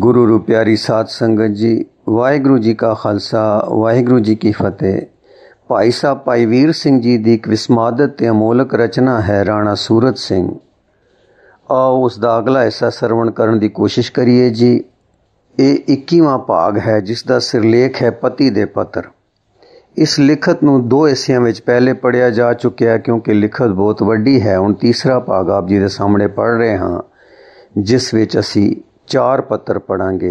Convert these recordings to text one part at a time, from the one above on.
ਗੁਰੂ ਰੂ ਪਿਆਰੀ ਸਾਧ ਸੰਗਤ ਜੀ ਵਾਹਿਗੁਰੂ ਜੀ ਕਾ ਖਾਲਸਾ ਵਾਹਿਗੁਰੂ ਜੀ ਕੀ ਫਤਿਹ ਭਾਈ ਸਾਹਿਬ ਭਾਈ ਵੀਰ ਸਿੰਘ ਜੀ ਦੀ ਇੱਕ ਵਿਸਮਾਦਤ ਤੇ ਅਮੋਲਕ ਰਚਨਾ ਹੈ ਰਾਣਾ ਸੂਰਤ ਸਿੰਘ ਆ ਉਸ ਦਾ ਅਗਲਾ ਹਿੱਸਾ ਸਰਵਣ ਕਰਨ ਦੀ ਕੋਸ਼ਿਸ਼ ਕਰੀਏ ਜੀ ਇਹ 21ਵਾਂ ਭਾਗ ਹੈ ਜਿਸ ਦਾ ਸਿਰਲੇਖ ਹੈ ਪਤੀ ਦੇ ਪੱਤਰ ਇਸ ਲਿਖਤ ਨੂੰ ਦੋ ਹਿੱਸਿਆਂ ਵਿੱਚ ਪਹਿਲੇ ਪੜਿਆ ਜਾ ਚੁੱਕਿਆ ਕਿਉਂਕਿ ਲਿਖਤ ਬਹੁਤ ਵੱਡੀ ਹੈ ਹੁਣ ਤੀਸਰਾ ਭਾਗ ਆਪ ਜੀ ਦੇ ਸਾਹਮਣੇ ਪੜ ਰਹੇ ਹਾਂ ਜਿਸ ਵਿੱਚ ਅਸੀਂ ਚਾਰ ਪੱਤਰ ਪੜਾਂਗੇ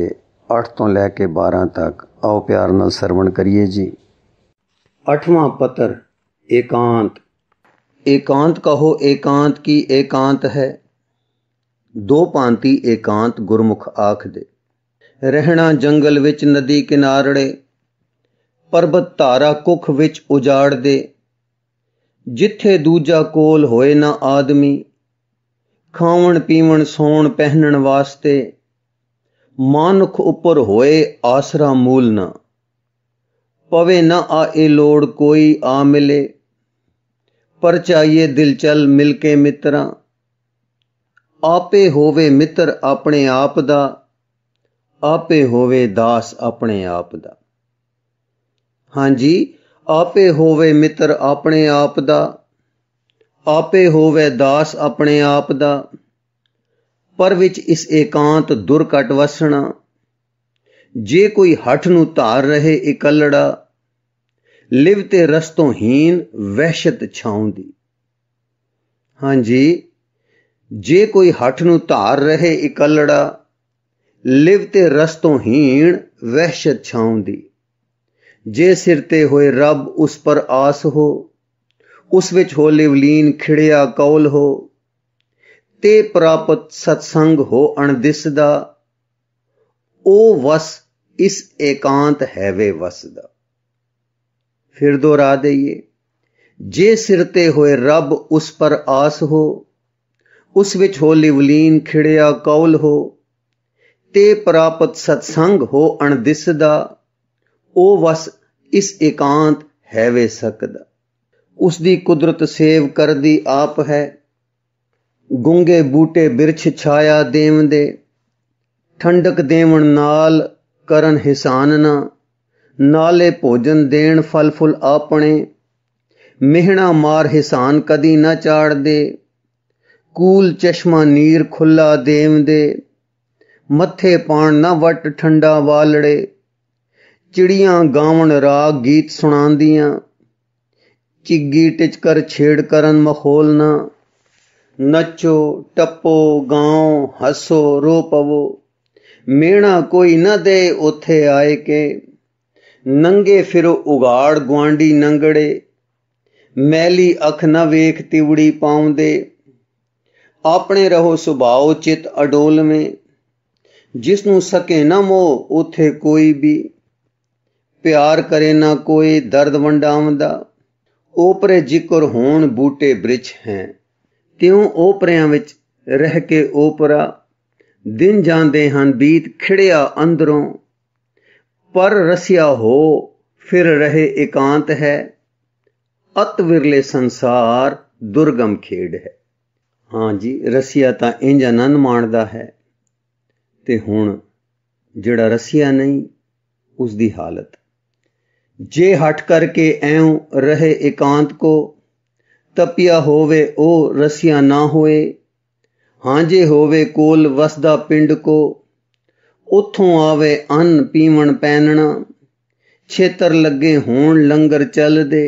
8 ਤੋਂ ਲੈ ਕੇ 12 ਤੱਕ ਆਓ ਪਿਆਰ ਨਾਲ ਸਰਵਣ ਕਰੀਏ ਜੀ 8ਵਾਂ ਪੱਤਰ ਇਕਾਂਤ ਇਕਾਂਤ ਕਹੋ ਇਕਾਂਤ ਕੀ ਇਕਾਂਤ ਹੈ ਦੋ ਪਾਂਤੀ ਇਕਾਂਤ ਗੁਰਮੁਖ ਆਖ ਦੇ ਰਹਿਣਾ ਜੰਗਲ ਵਿੱਚ ਨਦੀ ਕਿਨਾਰੜੇ ਪਰਬਤ ਧਾਰਾ ਕੁਖ ਵਿੱਚ ਉਜਾੜ ਦੇ ਜਿੱਥੇ ਦੂਜਾ ਕੋਲ ਹੋਏ ਨਾ ਆਦਮੀ ਖਾਉਣ ਪੀਵਣ ਸੌਣ ਪਹਿਨਣ ਵਾਸਤੇ ਮਾਨੁਖ ਉਪਰ ਹੋਏ ਆਸਰਾ ਮੂਲ ਨਾ ਪਵੇ ਨਾ ਆਏ ਲੋੜ ਕੋਈ ਆ ਮਿਲੇ ਪਰ ਚਾਹੀਏ ਦਿਲ ਚਲ ਮਿਲ ਕੇ ਮਿੱਤਰਾ ਆਪੇ ਹੋਵੇ ਮਿੱਤਰ ਆਪਣੇ ਆਪ ਦਾ ਆਪੇ ਹੋਵੇ ਦਾਸ ਆਪਣੇ ਆਪ ਦਾ ਹਾਂਜੀ ਆਪੇ ਹੋਵੇ ਮਿੱਤਰ ਆਪਣੇ ਆਪ ਦਾ ਆਪੇ ਹੋਵੇ ਦਾਸ ਆਪਣੇ ਆਪ ਦਾ ਪਰ ਵਿੱਚ ਇਸ ਏਕਾਂਤ ਦੁਰਕਟ ਵਸਣ ਵਸਣਾ ਜੇ ਕੋਈ ਹੱਠ ਨੂੰ ਧਾਰ ਰਹੇ ਇਕੱਲੜਾ ਲਿਵ ਤੇ ਰਸਤੋਹੀਨ ਵਹਿਸ਼ਤ ਛਾਉਂਦੀ ਹਾਂਜੀ ਜੇ ਕੋਈ ਹੱਠ ਨੂੰ ਧਾਰ ਰਹੇ ਇਕੱਲੜਾ ਲਿਵ ਤੇ ਰਸਤੋਹੀਨ ਵਹਿਸ਼ਤ ਛਾਉਂਦੀ ਜੇ ਸਿਰ ਤੇ ਹੋਏ ਰੱਬ ਉਸ ਪਰ ਆਸ ਹੋ ਉਸ ਵਿੱਚ ਹੋ ਲਿਵਲੀਨ ਖਿੜਿਆ ਕੌਲ ਹੋ ਤੇ ਪ੍ਰਾਪਤ ਸਤਸੰਗ ਹੋ ਅਣਦਿਸਦਾ ਉਹ ਵਸ ਇਸ ਇਕਾਂਤ ਹੈਵੇ ਵਸਦਾ ਫਿਰ ਦੁਹਰਾ ਦਈਏ ਜੇ ਸਿਰ ਤੇ ਹੋਏ ਰੱਬ ਉਸ ਪਰ ਆਸ ਹੋ ਉਸ ਵਿੱਚ ਹੋਲੀ ਵਲੀਨ ਖਿੜਿਆ ਕੌਲ ਹੋ ਤੇ ਪ੍ਰਾਪਤ ਸਤਸੰਗ ਹੋ ਅਣਦਿਸਦਾ ਉਹ ਵਸ ਇਸ ਇਕਾਂਤ ਹੈਵੇ ਸਕਦਾ ਉਸ ਦੀ ਕੁਦਰਤ ਸੇਵ ਕਰਦੀ ਆਪ ਹੈ ਗੁੰਗੇ ਬੂਟੇ ਬਿਰਛ ਛਾਇਆ ਦੇਵੰਦੇ ਠੰਡਕ ਦੇਵਣ ਨਾਲ ਕਰਨ ਹਿਸਾਨ ਨਾ ਨਾਲੇ ਭੋਜਨ ਦੇਣ ਫਲ ਫੁੱਲ ਆਪਣੇ ਮਿਹਣਾ ਮਾਰ ਹਿਸਾਨ ਕਦੀ ਨਾ ਚਾੜਦੇ ਕੂਲ ਚਸ਼ਮਾ ਨੀਰ ਖੁੱਲਾ ਦੇਵੰਦੇ ਮੱਥੇ ਪਾਣ ਨਾ ਵਟ ਠੰਡਾ ਵਾਲੜੇ ਚਿੜੀਆਂ ਗਾਵਣ ਰਾਗ ਗੀਤ ਸੁਣਾਉਂਦੀਆਂ ਚਿੱਗੀ ਟਿਚ ਕਰ ਛੇੜ ਕਰਨ ਮਖੋਲ ਨਾ ਨੱਚੋ ਟੱਪੋ ਗਾਓ ਹੱਸੋ ਰੋ ਪਵੋ ਮੇਣਾ ਕੋਈ ਨਾ ਦੇ ਉਥੇ ਆਏ ਕੇ ਨੰਗੇ ਫਿਰੋ ਉਗਾੜ ਗਵਾਂਡੀ ਨੰਗੜੇ ਮੈਲੀ ਅੱਖ ਨਾ ਵੇਖ ਤਿਵੜੀ ਪਾਉਂਦੇ ਆਪਣੇ ਰਹੋ ਸੁਭਾਉ ਚਿਤ ਅਡੋਲਵੇਂ ਜਿਸ ਨੂੰ ਸਕੇ ਨਾ ਮੋ ਉਥੇ ਕੋਈ ਵੀ ਪਿਆਰ ਕਰੇ ਨਾ ਕੋਈ ਦਰਦ ਵੰਡਾਉਂਦਾ ਉਪਰੇ ਜ਼ਿਕਰ ਹੋਣ ਬੂਟੇ ਬ੍ਰਿਛ ਹੈ ਤਿਉ ਓਪਰਿਆਂ ਵਿੱਚ ਰਹਿ ਕੇ ਓਪਰਾ ਦਿਨ ਜਾਂਦੇ ਹਨ ਬੀਤ ਖਿੜਿਆ ਅੰਦਰੋਂ ਪਰ ਰਸਿਆ ਹੋ ਫਿਰ ਰਹੇ ਇਕਾਂਤ ਹੈ ਅਤ ਵਿਰਲੇ ਸੰਸਾਰ ਦੁਰਗਮ ਖੇਡ ਹੈ ਹਾਂ ਜੀ ਰਸਿਆ ਤਾਂ ਇੰਜ ਅਨੰਦ ਮਾਣਦਾ ਹੈ ਤੇ ਹੁਣ ਜਿਹੜਾ ਰਸਿਆ ਨਹੀਂ ਉਸ ਦੀ ਹਾਲਤ ਜੇ ਹਟ ਕਰਕੇ ਐਉਂ ਰਹੇ ਇਕਾਂਤ ਕੋ ਤਪਿਆ ਹੋਵੇ ਉਹ ਰਸੀਆਂ ਨਾ ਹੋਏ ਹਾਂਜੇ ਹੋਵੇ ਕੋਲ ਵਸਦਾ ਪਿੰਡ ਕੋ ਉਥੋਂ ਆਵੇ ਅੰਨ ਪੀਵਣ ਪੈਨਣਾ ਛੇਤਰ ਲੱਗੇ ਹੋਣ ਲੰਗਰ ਚੱਲਦੇ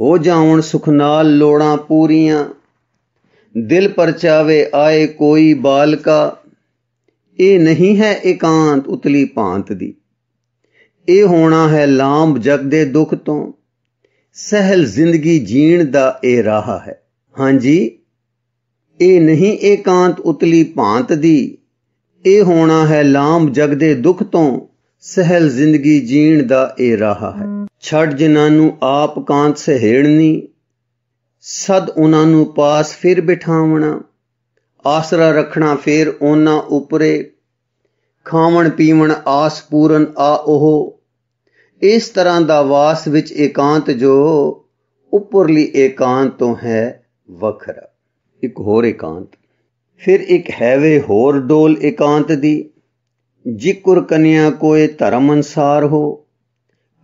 ਹੋ ਜਾਉਣ ਸੁਖ ਨਾਲ ਲੋੜਾਂ ਪੂਰੀਆਂ ਦਿਲ ਪਰਚਾਵੇ ਆਏ ਕੋਈ ਬਾਲਕਾ ਇਹ ਨਹੀਂ ਹੈ ਇਕਾਂਤ ਉਤਲੀ ਭਾਂਤ ਦੀ ਇਹ ਹੋਣਾ ਹੈ ਲਾਂਬ ਜਗ ਦੇ ਦੁੱਖ ਤੋਂ ਸਹਿਲ ਜ਼ਿੰਦਗੀ ਜੀਣ ਦਾ ਇਹ ਰਾਹ ਹੈ ਹਾਂਜੀ ਇਹ ਨਹੀਂ ਇਕਾਂਤ ਉਤਲੀ ਭਾਂਤ ਦੀ ਇਹ ਹੋਣਾ ਹੈ ਲਾਮ ਜਗ ਦੇ ਦੁੱਖ ਤੋਂ ਸਹਿਲ ਜ਼ਿੰਦਗੀ ਜੀਣ ਦਾ ਇਹ ਰਾਹ ਹੈ ਛੱਡ ਜਿਨ੍ਹਾਂ ਨੂੰ ਆਪ ਕਾਂਤ ਸਹਿੜਨੀ ਸਦ ਉਹਨਾਂ ਨੂੰ ਪਾਸ ਫਿਰ ਬਿਠਾਵਣਾ ਆਸਰਾ ਰੱਖਣਾ ਫਿਰ ਉਹਨਾਂ ਉਪਰੇ ਖਾਵਣ ਪੀਵਣ ਆਸ ਪੂਰਨ ਆ ਉਹ ਇਸ ਤਰ੍ਹਾਂ ਦਾ ਵਾਸ ਵਿੱਚ ਇਕਾਂਤ ਜੋ ਉੱਪਰਲੀ ਇਕਾਂਤ ਤੋਂ ਹੈ ਵੱਖਰਾ ਇੱਕ ਹੋਰ ਇਕਾਂਤ ਫਿਰ ਇੱਕ ਹੈਵੇ ਹੋਰ ਡੋਲ ਇਕਾਂਤ ਦੀ ਜਿਕਰ ਕਨਿਆ ਕੋਏ ਧਰਮ ਅਨਸਾਰ ਹੋ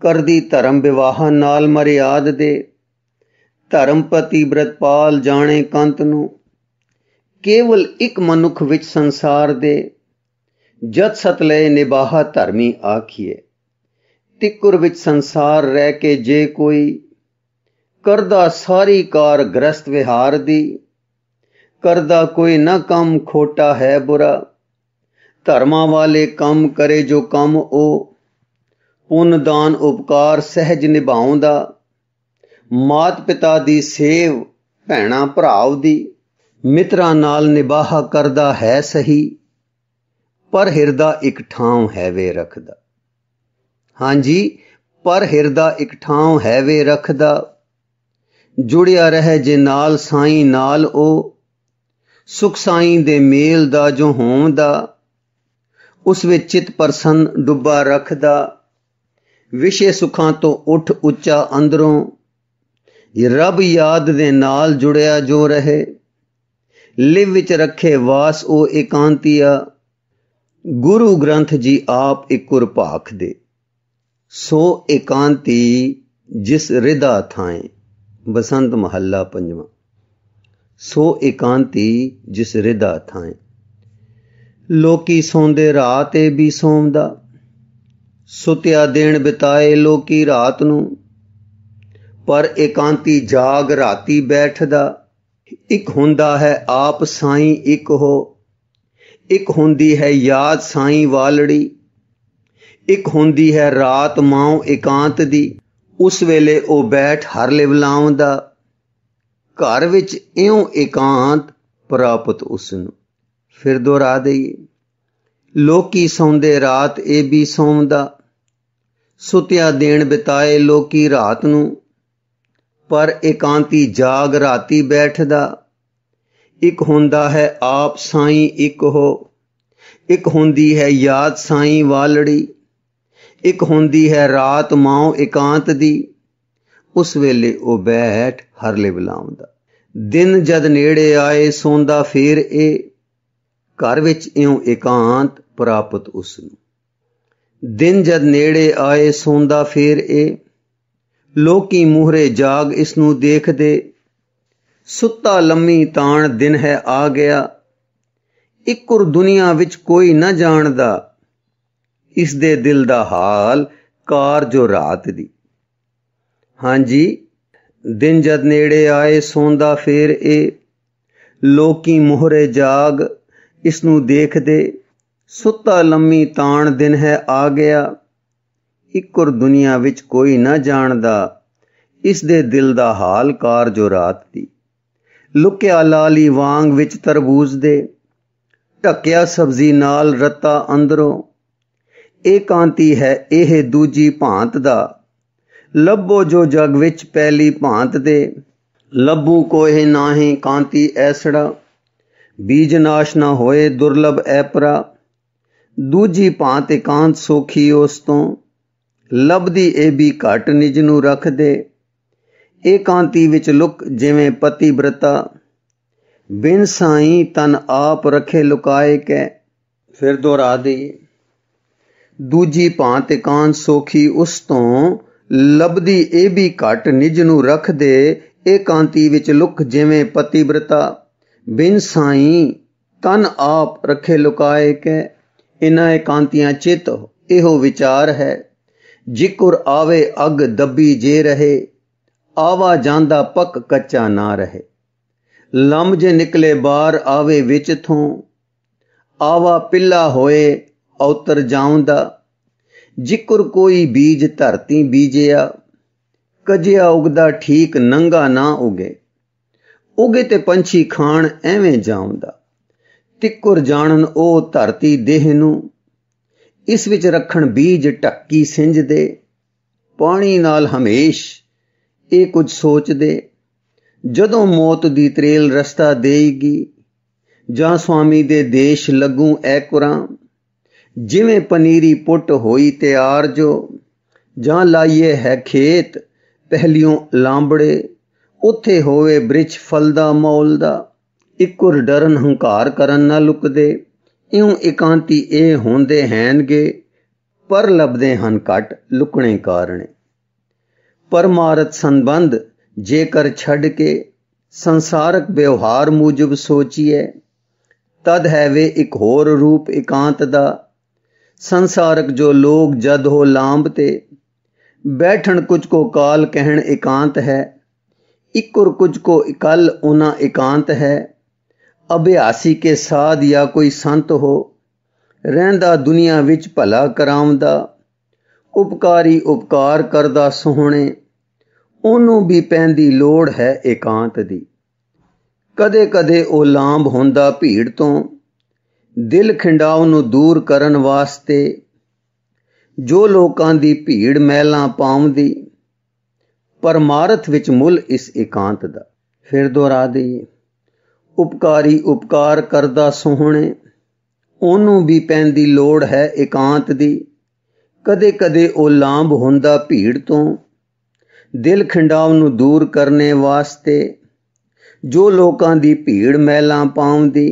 ਕਰਦੀ ਧਰਮ ਵਿਵਾਹ ਨਾਲ ਮਰਿਆਦ ਦੇ ਧਰਮ ਪਤੀ ਬ੍ਰਤਪਾਲ ਜਾਣੇ ਕੰਤ ਨੂੰ ਕੇਵਲ ਇੱਕ ਮਨੁੱਖ ਵਿੱਚ ਸੰਸਾਰ ਦੇ ਜਤ ਸਤਲੇ ਨਿਬਾਹਾ ਧਰਮੀ ਆਖੀਏ ਤਿਕੁਰ ਵਿੱਚ ਸੰਸਾਰ ਰਹਿ ਕੇ ਜੇ ਕੋਈ ਕਰਦਾ ਸਾਰੀ ਕਾਰ ਗ੍ਰਸਤ ਵਿਹਾਰ ਦੀ ਕਰਦਾ ਕੋਈ ਨਾ ਕੰਮ ਖੋਟਾ ਹੈ ਬੁਰਾ ਧਰਮਾਂ ਵਾਲੇ ਕੰਮ ਕਰੇ ਜੋ ਕੰਮ ਉਹ ਪੁੰਨ ਦਾਨ ਉਪਕਾਰ ਸਹਿਜ ਨਿਭਾਉਂਦਾ ਮਾਤ ਪਿਤਾ ਦੀ ਸੇਵ ਭੈਣਾ ਭਰਾਵ ਦੀ ਮਿੱਤਰਾਂ ਨਾਲ ਨਿਭਾਹ ਕਰਦਾ ਹੈ ਸਹੀ ਪਰ ਹਿਰਦਾ ਇੱਕ ਹੈ ਵੇ ਰੱਖਦਾ ਹਾਂਜੀ ਪਰ ਹਿਰਦਾ ਇਕ ਠਾਉ ਹੈ ਵੇ ਰਖਦਾ ਜੁੜਿਆ ਰਹੇ ਜੇ ਨਾਲ ਸਾਈ ਨਾਲ ਉਹ ਸੁਖ ਸਾਈ ਦੇ ਮੇਲ ਦਾ ਜੋ ਹੋਂਦਾ ਉਸ ਵਿੱਚ ਚਿਤ ਪਰਸਨ ਡੁੱਬਾ ਰੱਖਦਾ ਵਿਸ਼ੇ ਸੁਖਾਂ ਤੋਂ ਉੱਠ ਉੱਚਾ ਅੰਦਰੋਂ ਇਹ ਰੱਬ ਯਾਦ ਦੇ ਨਾਲ ਜੁੜਿਆ ਜੋ ਰਹੇ ਲਿਵ ਵਿੱਚ ਰੱਖੇ ਵਾਸ ਉਹ ਇਕਾਂਤੀਆ ਗੁਰੂ ਗ੍ਰੰਥ ਜੀ ਆਪ ਇੱਕ ਭਾਖ ਦੇ ਸੋ ਇਕਾਂਤੀ ਜਿਸ ਰਿਦਾ ਥਾਏ ਬਸੰਤ ਮਹੱਲਾ ਪੰਜਵਾਂ ਸੋ ਇਕਾਂਤੀ ਜਿਸ ਰਿਦਾ ਥਾਏ ਲੋਕੀ ਸੌਂਦੇ ਰਾਤ ਏ ਵੀ ਸੌਂਦਾ ਸੁਤਿਆ ਦੇਣ ਬਿਤਾਏ ਲੋਕੀ ਰਾਤ ਨੂੰ ਪਰ ਇਕਾਂਤੀ ਜਾਗ ਰਾਤੀ ਬੈਠਦਾ ਇੱਕ ਹੁੰਦਾ ਹੈ ਆਪ ਸਾਈਂ ਇੱਕ ਹੋ ਇੱਕ ਹੁੰਦੀ ਹੈ ਯਾਦ ਸਾਈਂ ਵਾਲੜੀ ਇੱਕ ਹੁੰਦੀ ਹੈ ਰਾਤ ਮਾਉ ਇਕਾਂਤ ਦੀ ਉਸ ਵੇਲੇ ਉਹ ਬੈਠ ਹਰ ਲਿਵਲਾਉਂ ਲਾਉਂਦਾ ਘਰ ਵਿੱਚ ਇਉਂ ਇਕਾਂਤ ਪ੍ਰਾਪਤ ਉਸ ਨੂੰ ਫਿਰ ਦੁਹਰਾ ਦੇਈ ਲੋਕੀ ਸੌਂਦੇ ਰਾਤ ਇਹ ਵੀ ਸੌਂਦਾ ਸੁਤਿਆ ਦੇਣ ਬਿਤਾਏ ਲੋਕੀ ਰਾਤ ਨੂੰ ਪਰ ਇਕਾਂਤੀ ਜਾਗ ਰਾਤੀ ਬੈਠਦਾ ਇੱਕ ਹੁੰਦਾ ਹੈ ਆਪ ਸਾਈ ਇੱਕ ਹੋ ਇੱਕ ਹੁੰਦੀ ਹੈ ਯਾਦ ਸਾਈ ਵਾਲੜੀ ਇੱਕ ਹੁੰਦੀ ਹੈ ਰਾਤ ਮਾਉ ਇਕਾਂਤ ਦੀ ਉਸ ਵੇਲੇ ਉਹ ਬੈਠ ਹਰਲੇ ਬੁਲਾਉਂਦਾ ਦਿਨ ਜਦ ਨੇੜੇ ਆਏ ਸੌਂਦਾ ਫੇਰ ਇਹ ਘਰ ਵਿੱਚ ਇਉਂ ਇਕਾਂਤ ਪ੍ਰਾਪਤ ਉਸ ਨੂੰ ਦਿਨ ਜਦ ਨੇੜੇ ਆਏ ਸੌਂਦਾ ਫੇਰ ਇਹ ਲੋਕੀ ਮੂਹਰੇ ਜਾਗ ਇਸ ਨੂੰ ਦੇਖਦੇ ਸੁੱਤਾ ਲੰਮੀ ਤਾਣ ਦਿਨ ਹੈ ਆ ਗਿਆ ਇੱਕ ਉਰ ਦੁਨੀਆ ਵਿੱਚ ਕੋਈ ਨਾ ਜਾਣਦਾ ਇਸ ਦੇ ਦਿਲ ਦਾ ਹਾਲ ਕਾਰ ਜੋ ਰਾਤ ਦੀ ਹਾਂਜੀ ਦਿਨ ਜਦ ਨੇੜੇ ਆਏ ਸੌਂਦਾ ਫੇਰ ਇਹ ਲੋਕੀ ਮੋਹਰੇ ਜਾਗ ਇਸ ਨੂੰ ਦੇਖਦੇ ਸੁੱਤਾ ਲੰਮੀ ਤਾਣ ਦਿਨ ਹੈ ਆ ਗਿਆ ਇੱਕ ਔਰ ਦੁਨੀਆ ਵਿੱਚ ਕੋਈ ਨਾ ਜਾਣਦਾ ਇਸ ਦੇ ਦਿਲ ਦਾ ਹਾਲ ਕਾਰ ਜੋ ਰਾਤ ਦੀ ਲੁਕਿਆ ਲਾਲੀ ਵਾਂਗ ਵਿੱਚ ਤਰਬੂਜ ਦੇ ਢੱਕਿਆ ਸਬਜ਼ੀ ਨਾਲ ਰਤਾ ਅੰਦਰੋਂ ਇਹ ਕਾਂਤੀ ਹੈ ਇਹ ਦੂਜੀ ਭਾਂਤ ਦਾ ਲੱਭੋ ਜੋ ਜਗ ਵਿੱਚ ਪਹਿਲੀ ਭਾਂਤ ਦੇ ਲੱਭੂ ਕੋਹੇ ਨਾਹੀ ਕਾਂਤੀ ਐਸੜਾ ਬੀਜ ਨਾਸ਼ ਨਾ ਹੋਏ ਦੁਰਲਭ ਐਪਰਾ ਦੂਜੀ ਭਾਂਤ ਇਕਾਂਤ ਸੋਖੀ ਉਸ ਤੋਂ ਲੱਭਦੀ ਇਹ ਵੀ ਘਟ ਨਿਜ ਨੂੰ ਰੱਖ ਦੇ ਕਾਂਤੀ ਵਿੱਚ ਲੁਕ ਜਿਵੇਂ ਪਤੀ ਬ੍ਰਤਾ ਬਿਨ ਸਾਈ ਤਨ ਆਪ ਰਖੇ ਲੁਕਾਏ ਕੈ ਫਿਰ ਦੁਹਰਾ ਦੇ ਦੂਜੀ ਤੇ ਕਾਂ ਸੋਖੀ ਉਸ ਤੋਂ ਲਬਦੀ ਇਹ ਵੀ ਘਟ ਨਿਜ ਨੂੰ ਰਖ ਦੇ ਇਕਾਂਤੀ ਵਿੱਚ ਲੁਕ ਜਿਵੇਂ ਪਤੀਬ੍ਰਤਾ ਬਿਨ ਸਾਈ ਤਨ ਆਪ ਰਖੇ ਲੁਕਾਏ ਕੇ ਇਨਾ ਇਕਾਂਤੀਆਂ ਚਿਤ ਇਹੋ ਵਿਚਾਰ ਹੈ ਜਿਕੁਰ ਆਵੇ ਅਗ ਦੱਬੀ ਜੇ ਰਹੇ ਆਵਾ ਜਾਂਦਾ ਪੱਕ ਕੱਚਾ ਨਾ ਰਹੇ ਲੰਮ ਜੇ ਨਿਕਲੇ ਬਾਹਰ ਆਵੇ ਵਿੱਚ ਥੋਂ ਆਵਾ ਪਿੱਲਾ ਹੋਏ ਔਤਰ ਜਾਉਂਦਾ ਜਿਕਰ ਕੋਈ ਬੀਜ ਧਰਤੀ ਬੀਜਿਆ ਕਜਿਆ ਉਗਦਾ ਠੀਕ ਨੰਗਾ ਨਾ ਉਗੇ ਉਗੇ ਤੇ ਪੰਛੀ ਖਾਣ ਐਵੇਂ ਜਾਉਂਦਾ ਤਿੱਕੁਰ ਜਾਣਨ ਉਹ ਧਰਤੀ ਦੇਹ ਨੂੰ ਇਸ ਵਿੱਚ ਰੱਖਣ ਬੀਜ ਟੱਕੀ ਦੇ ਪਾਣੀ ਨਾਲ ਹਮੇਸ਼ ਇਹ ਕੁਝ ਸੋਚਦੇ ਜਦੋਂ ਮੌਤ ਦੀ ਤਰੇਲ ਰਸਤਾ ਦੇਈਗੀ ਜਾਂ ਸੁਆਮੀ ਦੇ ਦੇਸ਼ ਲੱਗੂ ਐ ਕੁਰਾਂ ਜਿਵੇਂ ਪਨੀਰੀ ਪੁੱਟ ਹੋਈ ਤਿਆਰ ਜੋ ਜਾਂ ਲਾਈਏ ਹੈ ਖੇਤ ਪਹਿਲਿਓ ਲਾਂਬੜੇ ਉਥੇ ਹੋਵੇ ਬ੍ਰਿਛ ਫਲ ਦਾ ਮੌਲ ਦਾ ਇਕੁਰ ਡਰਨ ਹੰਕਾਰ ਕਰਨ ਨਾ ਲੁਕਦੇ ਇਉਂ ਇਕਾਂਤੀ ਇਹ ਹੁੰਦੇ ਹੈਨਗੇ ਪਰ ਲਬਦੇ ਹਨ ਘਟ ਲੁਕਣੇ ਕਾਰਣੇ ਪਰਮਾਰਥ ਸੰਬੰਧ ਜੇਕਰ ਛੱਡ ਕੇ ਸੰਸਾਰਕ ਵਿਵਹਾਰ ਮੂਜਬ ਸੋਚੀਏ ਤਦ ਹੈ ਵੇ ਇੱਕ ਹੋਰ ਰੂਪ ਇਕਾਂਤ ਦਾ ਸੰਸਾਰਕ ਜੋ ਲੋਗ ਜਦ ਹੋ ਲਾਂਬ ਤੇ ਬੈਠਣ ਕੁਝ ਕੋ ਕਾਲ ਕਹਿਣ ਇਕਾਂਤ ਹੈ ਇਕੁਰ ਕੁਝ ਕੋ ਇਕਲ ਉਹਨਾਂ ਇਕਾਂਤ ਹੈ ਅਭਿਆਸੀ ਕੇ ਸਾਧ ਜਾਂ ਕੋਈ ਸੰਤ ਹੋ ਰਹਿੰਦਾ ਦੁਨੀਆ ਵਿੱਚ ਭਲਾ ਕਰਾਉਂਦਾ ਉਪਕਾਰੀ ਉਪਕਾਰ ਕਰਦਾ ਸੋਹਣੇ ਉਹਨੂੰ ਵੀ ਪੈਂਦੀ ਲੋੜ ਹੈ ਇਕਾਂਤ ਦੀ ਕਦੇ ਕਦੇ ਉਹ ਲਾਂਭ ਹੁੰਦਾ ਭੀੜ ਤੋਂ ਦਿਲ ਖਿੰਡਾਉ ਨੂੰ ਦੂਰ ਕਰਨ ਵਾਸਤੇ ਜੋ ਲੋਕਾਂ ਦੀ ਭੀੜ ਮਹਿਲਾਂ ਪਾਉਂਦੀ ਪਰਮਾਰਥ ਵਿੱਚ ਮੁੱਲ ਇਸ ਇਕਾਂਤ ਦਾ ਫਿਰ ਦੁਹਰਾ ਦੇ ਉਪਕਾਰੀ ਉਪਕਾਰ ਕਰਦਾ ਸੋਹਣੇ ਉਹਨੂੰ ਵੀ ਪੈਂਦੀ ਲੋੜ ਹੈ ਇਕਾਂਤ ਦੀ ਕਦੇ ਕਦੇ ਉਹ ਲਾਂਭ ਹੁੰਦਾ ਭੀੜ ਤੋਂ ਦਿਲ ਖਿੰਡਾਉ ਨੂੰ ਦੂਰ ਕਰਨੇ ਵਾਸਤੇ ਜੋ ਲੋਕਾਂ ਦੀ ਭੀੜ ਮਹਿਲਾਂ ਪਾਉਂਦੀ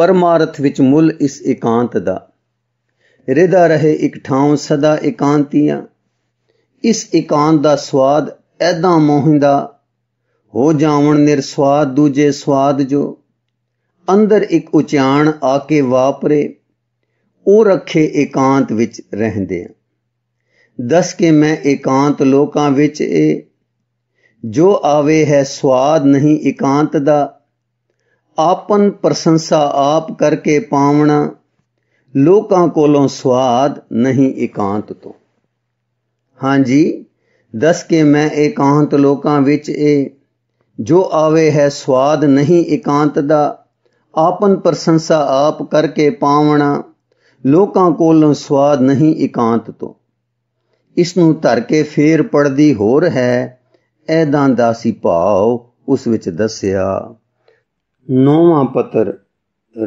ਪਰਮਾਰਥ ਵਿੱਚ ਮੁੱਲ ਇਸ ਇਕਾਂਤ ਦਾ ਰਿਦਾ ਰਹੇ ਇੱਕ ਥਾਂ ਸਦਾ ਇਕਾਂਤੀਆਂ ਇਸ ਇਕਾਂਤ ਦਾ ਸਵਾਦ ਐਦਾਂ ਮੋਹਿੰਦਾ ਹੋ ਜਾਵਣ ਨਿਰਸਵਾਦ ਦੂਜੇ ਸਵਾਦ ਜੋ ਅੰਦਰ ਇੱਕ ਉਚਾਨ ਆ ਕੇ ਵਾਪਰੇ ਉਹ ਰੱਖੇ ਇਕਾਂਤ ਵਿੱਚ ਰਹਿੰਦੇ ਆ ਦੱਸ ਕੇ ਮੈਂ ਇਕਾਂਤ ਲੋਕਾਂ ਵਿੱਚ ਇਹ ਜੋ ਆਵੇ ਹੈ ਸਵਾਦ ਨਹੀਂ ਇਕਾਂਤ ਦਾ ਆਪਨ ਪ੍ਰਸ਼ੰਸਾ ਆਪ ਕਰਕੇ ਪਾਵਣਾ ਲੋਕਾਂ ਕੋਲੋਂ ਸਵਾਦ ਨਹੀਂ ਇਕਾਂਤ ਤੋਂ ਹਾਂਜੀ ਦੱਸ ਕੇ ਮੈਂ ਇਕਾਂਤ ਲੋਕਾਂ ਵਿੱਚ ਇਹ ਜੋ ਆਵੇ ਹੈ ਸਵਾਦ ਨਹੀਂ ਇਕਾਂਤ ਦਾ ਆਪਨ ਪ੍ਰਸ਼ੰਸਾ ਆਪ ਕਰਕੇ ਪਾਵਣਾ ਲੋਕਾਂ ਕੋਲੋਂ ਸਵਾਦ ਨਹੀਂ ਇਕਾਂਤ ਤੋਂ ਇਸ ਨੂੰ ਧਰ ਕੇ ਫੇਰ ਪੜਦੀ ਹੋਰ ਹੈ ਐਦਾਂ ਦਾ ਸੀ ਭਾਉ ਉਸ ਵਿੱਚ ਦੱਸਿਆ ਨੌਵਾਂ ਪੱਤਰ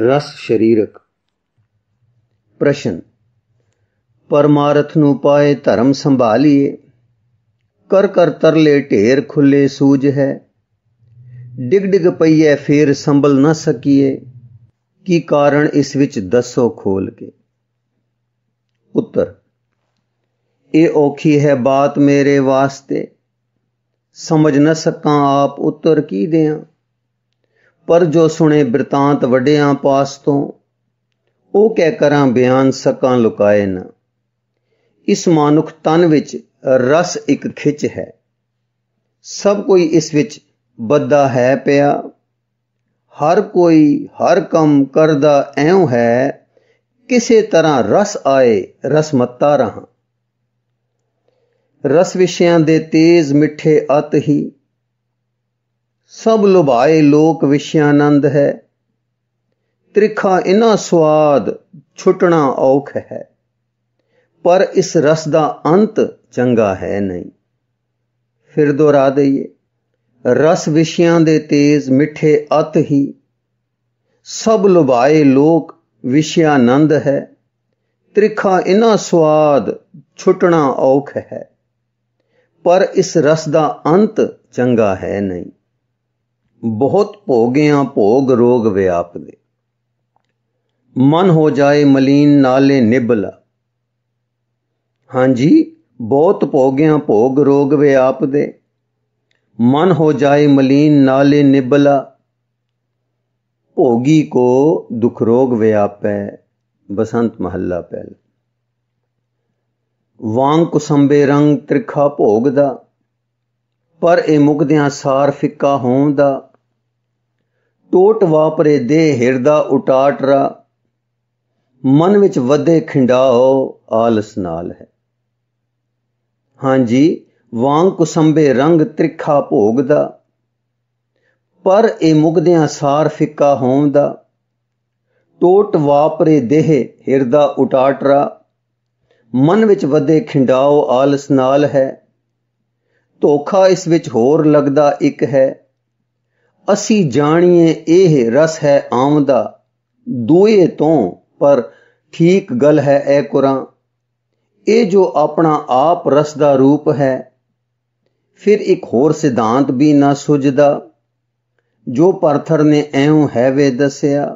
ਰਸ ਸ਼ਰੀਰਕ ਪ੍ਰਸ਼ਨ ਪਰਮਾਰਥ ਨੂੰ ਪਾਏ ਧਰਮ ਸੰਭਾਲੀਏ ਕਰ ਕਰ ਤਰਲੇ ਢੇਰ ਖੁੱਲੇ ਸੂਝ ਹੈ ਡਿਗ ਡਿਗ ਪਈਏ ਫੇਰ ਸੰਭਲ ਨਾ ਸਕੀਏ ਕੀ ਕਾਰਨ ਇਸ ਵਿੱਚ ਦੱਸੋ ਖੋਲ ਕੇ ਉੱਤਰ ਇਹ ਔਖੀ ਹੈ ਬਾਤ ਮੇਰੇ ਵਾਸਤੇ ਸਮਝ ਨਾ ਸਕਾਂ ਆਪ ਉੱਤਰ ਕੀ ਦਿਆਂ ਪਰ ਜੋ ਸੁਣੇ ਬਿਰਤਾਂਤ ਵੱਡਿਆਂ ਪਾਸ ਤੋਂ ਉਹ ਕਹਿ ਕਰਾਂ ਬਿਆਨ ਸਕਾਂ ਲੁਕਾਏ ਨਾ ਇਸ ਮਾਨੁਖ ਤਨ ਵਿੱਚ ਰਸ ਇੱਕ ਖਿੱਚ ਹੈ ਸਭ ਕੋਈ ਇਸ ਵਿੱਚ ਬੱਦਾ ਹੈ ਪਿਆ ਹਰ ਕੋਈ ਹਰ ਕੰਮ ਕਰਦਾ ਐਉ ਹੈ ਕਿਸੇ ਤਰ੍ਹਾਂ ਰਸ ਆਏ ਰਸ ਮੱਤਾ ਰਹਾ ਰਸ ਵਿਸ਼ਿਆਂ ਦੇ ਤੇਜ਼ ਮਿੱਠੇ ਅਤ ਹੀ ਸਭ ਲੁਭਾਏ ਲੋਕ ਵਿਸ਼ਿਆਨੰਦ ਹੈ ਤ੍ਰਿਖਾ ਇਨਾ ਸਵਾਦ ਛੁਟਣਾ ਔਖ ਹੈ ਪਰ ਇਸ ਰਸ ਦਾ ਅੰਤ ਚੰਗਾ ਹੈ ਨਹੀਂ ਫਿਰ ਦੁਹਰਾ ਦਈਏ ਰਸ ਵਿਸ਼ਿਆਂ ਦੇ ਤੇਜ ਮਿੱਠੇ ਅਤ ਹੀ ਸਭ ਲੁਭਾਏ ਲੋਕ ਵਿਸ਼ਿਆਨੰਦ ਹੈ ਤ੍ਰਿਖਾ ਇਨਾ ਸਵਾਦ ਛੁਟਣਾ ਔਖ ਹੈ ਪਰ ਇਸ ਰਸ ਦਾ ਅੰਤ ਚੰਗਾ ਹੈ ਨਹੀਂ ਬਹੁਤ ਭੋਗਿਆਂ ਭੋਗ ਰੋਗ ਵਿਆਪਦੇ ਮਨ ਹੋ ਜਾਏ ਮਲੀਨ ਨਾਲੇ ਨਿਬਲਾ ਹਾਂਜੀ ਬਹੁਤ ਭੋਗਿਆਂ ਭੋਗ ਰੋਗ ਵਿਆਪਦੇ ਮਨ ਹੋ ਜਾਏ ਮਲੀਨ ਨਾਲੇ ਨਿਬਲਾ ਭੋਗੀ ਕੋ ਦੁਖ ਰੋਗ ਵਿਆਪੈ ਬਸੰਤ ਮਹੱਲਾ ਪਹਿਲ ਵਾਂਗ ਕੁਸੰਬੇ ਰੰਗ ਤ੍ਰਿਖਾ ਭੋਗ ਦਾ ਪਰ ਇਹ ਮੁਕਦਿਆਂ ਸਾਰ ਫਿੱਕਾ ਹੋਂਦਾ ਟੋਟ ਵਾਪਰੇ ਦੇ ਹਿਰਦਾ ਉਟਾਟਰਾ ਮਨ ਵਿੱਚ ਵਧੇ ਖਿੰਡਾਓ ਆਲਸ ਨਾਲ ਹੈ ਹਾਂਜੀ ਵਾਂਗ ਕੁਸੰਬੇ ਰੰਗ ਤ੍ਰਿਖਾ ਭੋਗਦਾ ਪਰ ਇਹ ਮੁਗਦਿਆਂ ਸਾਰ ਫਿੱਕਾ ਹੋਂਦਾ ਟੋਟ ਵਾਪਰੇ ਦੇਹ ਹਿਰਦਾ ਉਟਾਟਰਾ ਮਨ ਵਿੱਚ ਵਧੇ ਖਿੰਡਾਓ ਆਲਸ ਨਾਲ ਹੈ ਧੋਖਾ ਇਸ ਵਿੱਚ ਹੋਰ ਲੱਗਦਾ ਇੱਕ ਹੈ ਅਸੀਂ ਜਾਣੀਏ ਇਹ ਰਸ ਹੈ ਆਮਦਾ ਦੋਏ ਤੋਂ ਪਰ ਠੀਕ ਗੱਲ ਹੈ ਐ ਕੁਰਾਂ ਇਹ ਜੋ ਆਪਣਾ ਆਪ ਰਸ ਦਾ ਰੂਪ ਹੈ ਫਿਰ ਇੱਕ ਹੋਰ ਸਿਧਾਂਤ ਵੀ ਨਾ ਸੁਝਦਾ ਜੋ ਪਰਥਰ ਨੇ ਐਉਂ ਵੇ ਦੱਸਿਆ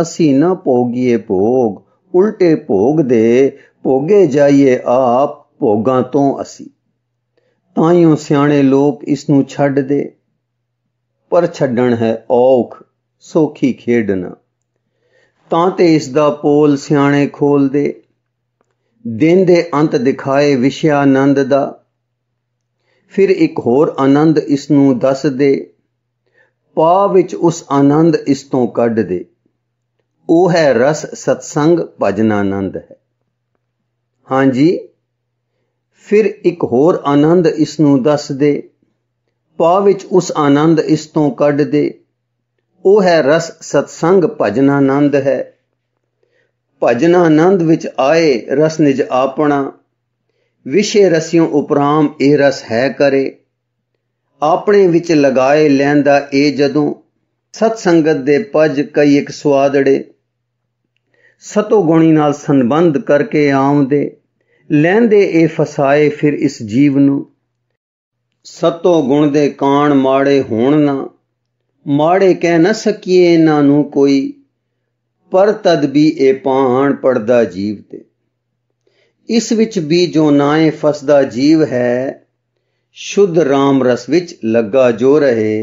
ਅਸੀਂ ਨਾ ਭੋਗੀਏ ਭੋਗ ਉਲਟੇ ਭੋਗ ਦੇ ਭੋਗੇ ਜਾਈਏ ਆਪ ਭੋਗਾਂ ਤੋਂ ਅਸੀਂ ਤਾਂ ਉਹ ਸਿਆਣੇ ਲੋਕ ਇਸ ਨੂੰ ਛੱਡ ਦੇ ਪਰ ਛੱਡਣ ਹੈ ਔਖ ਸੋਖੀ ਖੇਡਣਾ ਤਾਂ ਤੇ ਇਸ ਦਾ ਪੋਲ ਸਿਆਣੇ ਖੋਲਦੇ ਦਿਨ ਦੇ ਅੰਤ ਦਿਖਾਏ ਵਿਸ਼ਿਆ ਆਨੰਦ ਦਾ ਫਿਰ ਇੱਕ ਹੋਰ ਆਨੰਦ ਇਸ ਨੂੰ ਦੱਸ ਦੇ ਪਾ ਵਿੱਚ ਉਸ ਆਨੰਦ ਇਸ ਤੋਂ ਕੱਢ ਦੇ ਉਹ ਹੈ ਰਸ ਸਤਸੰਗ ਭਜਨ ਆਨੰਦ ਹੈ ਹਾਂਜੀ ਫਿਰ ਇੱਕ ਹੋਰ ਆਨੰਦ ਇਸ ਨੂੰ ਦੱਸ ਦੇ ਪਾ ਵਿੱਚ ਉਸ ਆਨੰਦ ਇਸ ਤੋਂ ਕੱਢ ਦੇ ਉਹ ਹੈ ਰਸ ਸਤਸੰਗ ਭਜਨ ਆਨੰਦ ਹੈ ਭਜਨ ਆਨੰਦ ਵਿੱਚ ਆਏ ਰਸ ਨਿਜ ਆਪਣਾ ਵਿਸ਼ੇ ਰਸਿਓ ਉਪਰਾਮ ਇਹ ਰਸ ਹੈ ਕਰੇ ਆਪਣੇ ਵਿੱਚ ਲਗਾਏ ਲੈਂਦਾ ਇਹ ਜਦੋਂ ਸਤ ਸੰਗਤ ਦੇ ਪਜ ਕਈ ਇੱਕ ਸਵਾਦੜੇ ਸਤੋ ਗੁਣੀ ਨਾਲ ਸੰਬੰਧ ਕਰਕੇ ਆਉਂਦੇ ਲੈਂਦੇ ਇਹ ਫਸਾਏ ਫਿਰ ਇਸ ਜੀਵ ਨੂੰ ਸਤੋ ਗੁਣ ਦੇ ਕਾਣ ਮਾੜੇ ਹੋਣ ਨਾ ਮਾੜੇ ਕਹਿ ਨਾ ਸਕੀਏ ਇਹਨਾਂ ਨੂੰ ਕੋਈ ਪਰ ਤਦ ਵੀ ਇਹ ਪਾਣ ਪੜਦਾ ਜੀਵ ਤੇ ਇਸ ਵਿੱਚ ਵੀ ਜੋ ਨਾਏ ਫਸਦਾ ਜੀਵ ਹੈ ਸ਼ੁੱਧ ਰਾਮ ਰਸ ਵਿੱਚ ਲੱਗਾ ਜੋ ਰਹੇ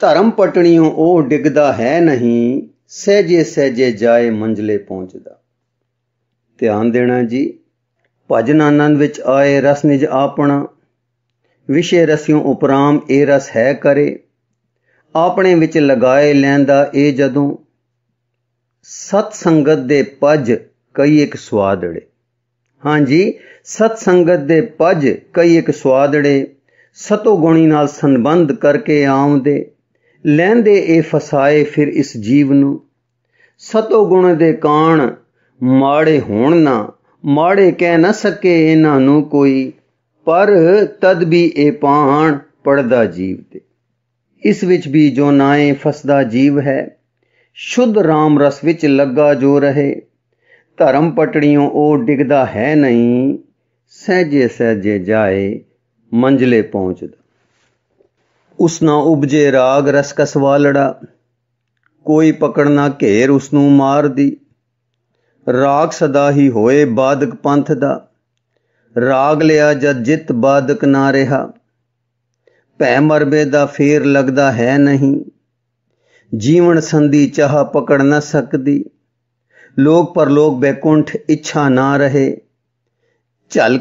ਧਰਮ ਪਟਣੀਓ ਉਹ ਡਿੱਗਦਾ ਹੈ ਨਹੀਂ ਸਹਜੇ ਸਹਜੇ ਜਾਏ ਮੰਜ਼ਲੇ ਪਹੁੰਚਦਾ ਧਿਆਨ ਦੇਣਾ ਜੀ ਭਜਨ ਆਨੰਦ ਵਿੱਚ ਆਏ ਰਸ ਨਿਜ ਆਪਣਾ ਵਿਸ਼ੇ ਰਸਿਓ ਉਪਰਾਮ ਇਹ ਰਸ ਹੈ ਕਰੇ ਆਪਣੇ ਵਿੱਚ ਲਗਾਏ ਲੈਂਦਾ ਇਹ ਜਦੋਂ ਸਤ ਸੰਗਤ ਦੇ ਪਜ ਕਈ ਇੱਕ ਸਵਾਦੜੇ ਹਾਂਜੀ ਸਤ ਸੰਗਤ ਦੇ ਪਜ ਕਈ ਇੱਕ ਸਵਾਦੜੇ ਸਤੋ ਗੁਣੀ ਨਾਲ ਸੰਬੰਧ ਕਰਕੇ ਆਉਂਦੇ ਲੈਂਦੇ ਇਹ ਫਸਾਏ ਫਿਰ ਇਸ ਜੀਵ ਨੂੰ ਸਤੋ ਗੁਣ ਦੇ ਕਾਣ ਮਾੜੇ ਹੋਣ ਨਾ ਮਾੜੇ ਕਹਿ ਨਾ ਸਕੇ ਇਹਨਾਂ ਨੂੰ ਕੋਈ ਪਰ ਤਦ ਵੀ ਇਹ ਪਾਣ ਪੜਦਾ ਜੀਵ ਤੇ ਇਸ ਵਿੱਚ ਵੀ ਜੋ ਨਾਏ ਫਸਦਾ ਜੀਵ ਹੈ ਸ਼ੁੱਧ ਰਾਮ ਰਸ ਵਿੱਚ ਲੱਗਾ ਜੋ ਰਹੇ ਧਰਮ ਪਟੜੀਆਂ ਉਹ ਡਿਗਦਾ ਹੈ ਨਹੀਂ ਸਹਜੇ ਸਹਜੇ ਜਾਏ ਮੰਜ਼ਲੇ ਪਹੁੰਚਦਾ ਉਸ ਨਾ ਉਪਜੇ ਰਾਗ ਰਸ ਕਸਵਾਲੜਾ ਕੋਈ ਪਕੜਨਾ ਘੇਰ ਉਸ ਨੂੰ ਮਾਰਦੀ ਰਾਗ ਸਦਾ ਹੀ ਹੋਏ ਬਾਦਕ ਪੰਥ ਦਾ ਰਾਗ ਲਿਆ ਜਦ ਜਿਤ ਬਾਦਕ ਨਾ ਰਿਹਾ ਭੈ ਮਰਬੇ ਦਾ ਫੇਰ ਲੱਗਦਾ ਹੈ ਨਹੀਂ ਜੀਵਨ ਸੰਧੀ ਚਾਹ ਪਕੜ ਨਾ ਸਕਦੀ ਲੋਕ ਪਰਲੋਕ ਬੇਕੁੰਠ ਇੱਛਾ ਨਾ ਰਹੇ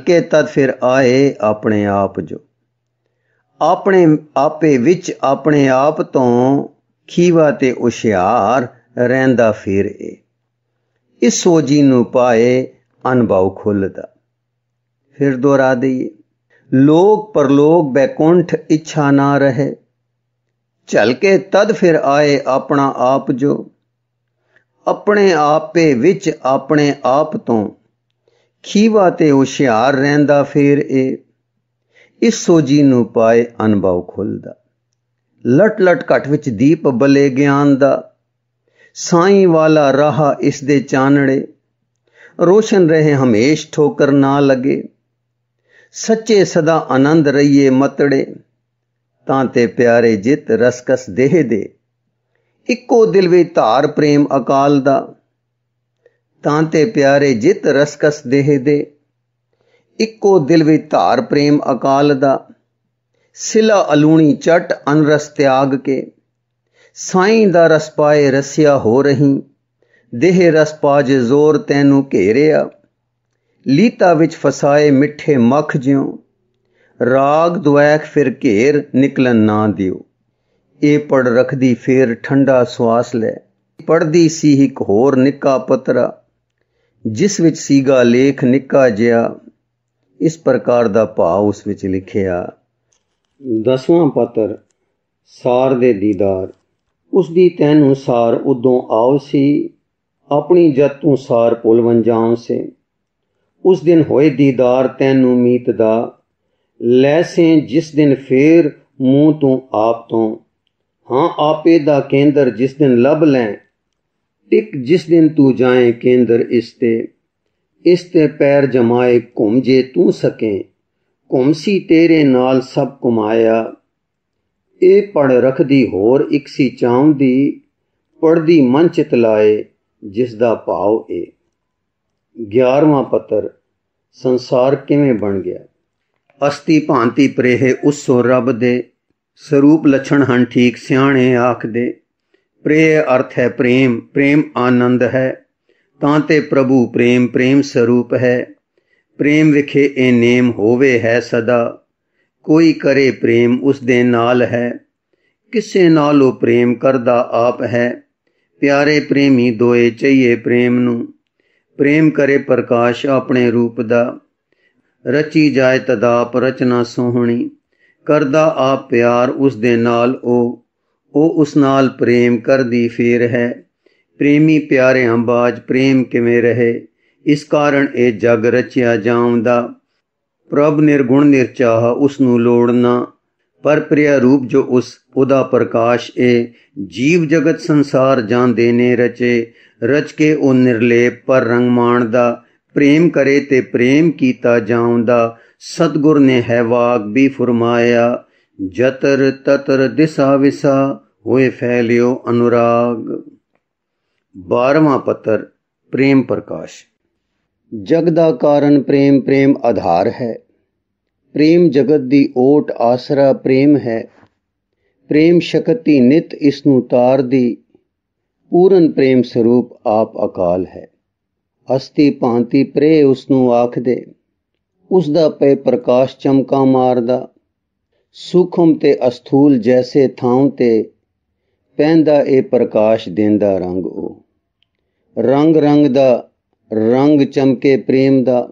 ਕੇ ਤਦ ਫਿਰ ਆਏ ਆਪਣੇ ਆਪ ਜੋ ਆਪਣੇ ਆਪੇ ਵਿੱਚ ਆਪਣੇ ਆਪ ਤੋਂ ਖੀਵਾ ਤੇ ਹੁਸ਼ਿਆਰ ਰਹਿੰਦਾ ਫਿਰ ਇਹ ਇਸ ਸੋਜੀ ਨੂੰ ਪਾਏ ਅਨਭਉ ਖੁੱਲਦਾ फिर दोहरा दिए लोग परलोक बैकुंठ इच्छा ना रहे चल के तद फिर आए ਆਪਣਾ ਆਪ ਜੋ ਆਪਣੇ ਆਪੇ ਵਿੱਚ ਆਪਣੇ ਆਪ ਤੋਂ ਖੀਵਾ ਤੇ ਹੁਸ਼ਿਆਰ ਰਹਿੰਦਾ ਫੇਰ ਇਹ ਇਸ ਸੋਜੀ ਨੂੰ ਪਾਏ ਅਨਭਵ ਖੁੱਲਦਾ ਲਟ ਲਟ ਘਟ ਵਿੱਚ ਦੀਪ ਬਲੇ ਗਿਆਨ ਦਾ ਸਾਈ ਵਾਲਾ ਰਾਹ ਇਸ ਦੇ ਚਾਨੜੇ ਰੋਸ਼ਨ ਰਹੇ ਹਮੇਸ਼ ਠੋਕਰ ਨਾ ਲਗੇ ਸੱਚੇ ਸਦਾ ਆਨੰਦ ਰਹੀਏ ਮਤੜੇ ਤਾਂ ਤੇ ਪਿਆਰੇ ਜਿਤ ਰਸਕਸ ਦੇਹ ਦੇ ਇੱਕੋ ਦਿਲ ਵਿੱਚ ਧਾਰ ਪ੍ਰੇਮ ਅਕਾਲ ਦਾ ਤਾਂ ਤੇ ਪਿਆਰੇ ਜਿਤ ਰਸਕਸ ਦੇਹ ਦੇ ਇੱਕੋ ਦਿਲ ਵਿੱਚ ਧਾਰ ਪ੍ਰੇਮ ਅਕਾਲ ਦਾ ਸਿਲਾ ਅਲੂਣੀ ਚਟ ਅਨਰਸ ਤਿਆਗ ਕੇ ਸਾਈਂ ਦਾ ਰਸ ਪਾਏ ਰਸਿਆ ਹੋ ਰਹੀ ਦੇਹ ਰਸ ਪਾਜ ਜ਼ੋਰ ਤੈਨੂੰ ਘੇਰਿਆ ਲੀਤਾ ਵਿੱਚ ਫਸਾਏ ਮਿੱਠੇ ਮੱਖ ਜਿਉ ਰਾਗ ਦੁਆਖ ਫਿਰ ਘੇਰ ਨਿਕਲਨ ਨਾ ਦਿਓ ਇਹ ਪੜ ਰਖਦੀ ਫੇਰ ਠੰਡਾ ਸਵਾਸ ਲੈ ਪੜਦੀ ਸੀ ਇੱਕ ਹੋਰ ਨਿੱਕਾ ਪਤਰਾ ਜਿਸ ਵਿੱਚ ਸੀਗਾ ਲੇਖ ਨਿੱਕਾ ਜਿਹਾ ਇਸ ਪ੍ਰਕਾਰ ਦਾ ਭਾਵ ਉਸ ਵਿੱਚ ਲਿਖਿਆ ਦਸਵਾਂ ਪੱਤਰ ਸਾਰ ਦੇ ਦੀਦਾਰ ਉਸ ਦੀ ਤੈਨੂੰ ਸਾਰ ਉਦੋਂ ਆਉ ਸੀ ਆਪਣੀ ਜਤ ਤੂੰ ਸਾਰ ਪੁਲਵਨ ਜਾਉ ਸੇ ਉਸ ਦਿਨ ਹੋਏ ਦੀਦਾਰ ਤੈਨੂੰ ਮੀਤ ਦਾ ਲੈਸੇ ਜਿਸ ਦਿਨ ਫੇਰ ਮੂੰਹ ਤੋਂ ਆਪ ਤੋਂ ਹਾਂ ਆਪੇ ਦਾ ਕੇਂਦਰ ਜਿਸ ਦਿਨ ਲਭ ਲੈ ਟਿਕ ਜਿਸ ਦਿਨ ਤੂੰ ਜਾਏ ਕੇਂਦਰ ਇਸ ਤੇ ਇਸ ਤੇ ਪੈਰ ਜਮਾਏ ਘੁੰਮ ਜੇ ਤੂੰ ਸਕੇ ਘੁੰਮ ਸੀ ਤੇਰੇ ਨਾਲ ਸਭ ਕੁਮਾਇਆ ਇਹ ਪੜ ਰਖਦੀ ਹੋਰ ਇੱਕ ਸੀ ਚਾਉਂਦੀ ਪੜਦੀ ਮਨ ਚਿਤ ਲਾਏ ਜਿਸ ਦਾ ਭਾਵ ਏ 11ਵਾਂ ਪੱਤਰ ਸੰਸਾਰ ਕਿਵੇਂ ਬਣ ਗਿਆ ਅਸਤੀ ਭਾਂਤੀ ਪ੍ਰੇਹ ਉਸ ਸੋ ਰੱਬ ਦੇ ਸਰੂਪ ਲਛਣ ਹਨ ਠੀਕ ਸਿਆਣੇ ਆਖ ਦੇ ਪ੍ਰੇਹ ਅਰਥ ਹੈ ਪ੍ਰੇਮ ਪ੍ਰੇਮ ਆਨੰਦ ਹੈ ਤਾਂ ਤੇ ਪ੍ਰਭੂ ਪ੍ਰੇਮ ਪ੍ਰੇਮ ਸਰੂਪ ਹੈ ਪ੍ਰੇਮ ਵਿਖੇ ਇਹ ਨੇਮ ਹੋਵੇ ਹੈ ਸਦਾ ਕੋਈ ਕਰੇ ਪ੍ਰੇਮ ਉਸ ਦੇ ਨਾਲ ਹੈ ਕਿਸੇ ਨਾਲ ਉਹ ਪ੍ਰੇਮ ਕਰਦਾ ਆਪ ਹੈ ਪਿਆਰੇ ਪ੍ਰੇਮੀ ਦੋਏ ਚਈਏ ਪ੍ਰੇਮ ਨੂੰ ਪ੍ਰੇਮ ਕਰੇ ਪ੍ਰਕਾਸ਼ ਆਪਣੇ ਰੂਪ ਦਾ ਰਚੀ ਜਾਏ ਤਦਾਪ ਰਚਨਾ ਸੋਹਣੀ ਕਰਦਾ ਆ ਪਿਆਰ ਉਸ ਦੇ ਨਾਲ ਉਹ ਉਹ ਉਸ ਨਾਲ ਪ੍ਰੇਮ ਕਰਦੀ ਫੇਰ ਹੈ ਪ੍ਰੇਮੀ ਪਿਆਰੇ ਹੰਬਾਜ ਪ੍ਰੇਮ ਕਿਵੇਂ ਰਹੇ ਇਸ ਕਾਰਨ ਇਹ ਜਗ ਰਚਿਆ ਜਾਉਂਦਾ ਪ੍ਰਭ ਨਿਰਗੁਣ ਨਿਰਚਾਹ ਉਸ ਨੂੰ ਲੋੜਨਾ ਪਰ ਪ੍ਰਿਆ ਰੂਪ ਜੋ ਉਸ ਉਹਦਾ ਪ੍ਰਕਾਸ਼ ਏ ਜੀਵ ਜਗਤ ਸੰਸਾਰ ਜਾਂਦੇ ਨੇ ਰਚੇ ਰਚ ਕੇ ਉਹ ਨਿਰਲੇਪ ਪਰ ਰੰਗ ਦਾ ਪ੍ਰੇਮ ਕਰੇ ਤੇ ਪ੍ਰੇਮ ਕੀਤਾ ਜਾਉਂਦਾ ਸਤਗੁਰ ਨੇ ਹੈ ਵਾਗ ਵੀ ਫਰਮਾਇਆ ਜਤਰ ਤਤਰ ਦਿਸਾ ਵਿਸਾ ਹੋਏ ਫੈਲਿਓ ਅਨੁਰਾਗ 12ਵਾਂ ਪੱਤਰ ਪ੍ਰੇਮ ਪ੍ਰਕਾਸ਼ ਜਗ ਦਾ ਕਾਰਨ ਪ੍ਰੇਮ ਪ੍ਰੇਮ ਆਧਾਰ ਹੈ ਪ੍ਰੇਮ ਜਗਤ ਦੀ ਓਟ ਆਸਰਾ ਪ੍ਰੇਮ ਹੈ ਪ੍ਰੇਮ ਸ਼ਕਤੀ ਨਿਤ ਇਸ ਨੂੰ ਤਾਰਦੀ ਪੂਰਨ ਪ੍ਰੇਮ ਸਰੂਪ ਆਪ ਅਕਾਲ ਹੈ ਅਸਤੀ ਭਾਂਤੀ ਪ੍ਰੇ ਉਸ ਨੂੰ ਆਖਦੇ ਉਸ ਦਾ ਪੈ ਪ੍ਰਕਾਸ਼ ਚਮਕਾ ਮਾਰਦਾ ਸੁਖਮ ਤੇ ਅਸਥੂਲ ਜੈਸੇ ਥਾਉ ਤੇ ਪੈਂਦਾ ਇਹ ਪ੍ਰਕਾਸ਼ ਦਿੰਦਾ ਰੰਗ ਉਹ ਰੰਗ ਰੰਗ ਦਾ ਰੰਗ ਚਮਕੇ ਪ੍ਰੇਮ ਦਾ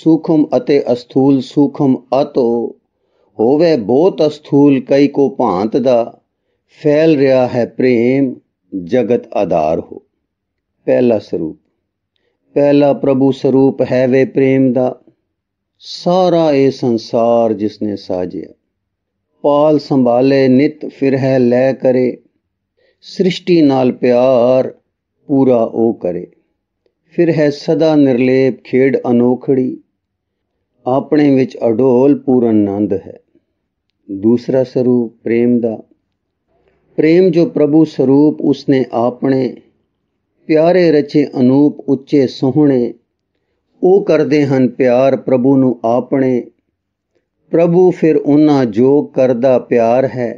ਸੂਖਮ ਅਤੇ ਅਸਥੂਲ ਸੂਖਮ ਅਤੋ ਹੋਵੇ ਬਹੁਤ ਅਸਥੂਲ ਕਈ ਕੋ ਭਾਂਤ ਦਾ ਫੈਲ ਰਿਹਾ ਹੈ ਪ੍ਰੇਮ ਜਗਤ ਆਧਾਰ ਹੋ ਪਹਿਲਾ ਸਰੂਪ ਪਹਿਲਾ ਪ੍ਰਭੂ ਸਰੂਪ ਹੈ ਵੇ ਪ੍ਰੇਮ ਦਾ ਸਾਰਾ ਇਹ ਸੰਸਾਰ ਜਿਸ ਨੇ ਸਾਜਿਆ ਪਾਲ ਸੰਭਾਲੇ ਨਿਤ ਫਿਰ ਹੈ ਲੈ ਕਰੇ ਸ੍ਰਿਸ਼ਟੀ ਨਾਲ ਪਿਆਰ ਪੂਰਾ ਉਹ ਕਰੇ ਫਿਰ ਹੈ ਸਦਾ ਨਿਰਲੇਪ ਖੇਡ ਅਨੋਖੜੀ ਆਪਣੇ ਵਿੱਚ ਅਡੋਲ ਪੂਰਨ ਆਨੰਦ ਹੈ ਦੂਸਰਾ ਸਰੂਪ ਪ੍ਰੇਮ ਦਾ ਪ੍ਰੇਮ ਜੋ ਪ੍ਰਭੂ ਸਰੂਪ ਉਸਨੇ ਆਪਣੇ ਪਿਆਰੇ ਰਚੇ ਅਨੂਪ ਉੱਚੇ ਸੋਹਣੇ ਉਹ ਕਰਦੇ ਹਨ ਪਿਆਰ ਪ੍ਰਭੂ ਨੂੰ ਆਪਣੇ ਪ੍ਰਭੂ ਫਿਰ ਉਹਨਾਂ ਜੋ ਕਰਦਾ ਪਿਆਰ ਹੈ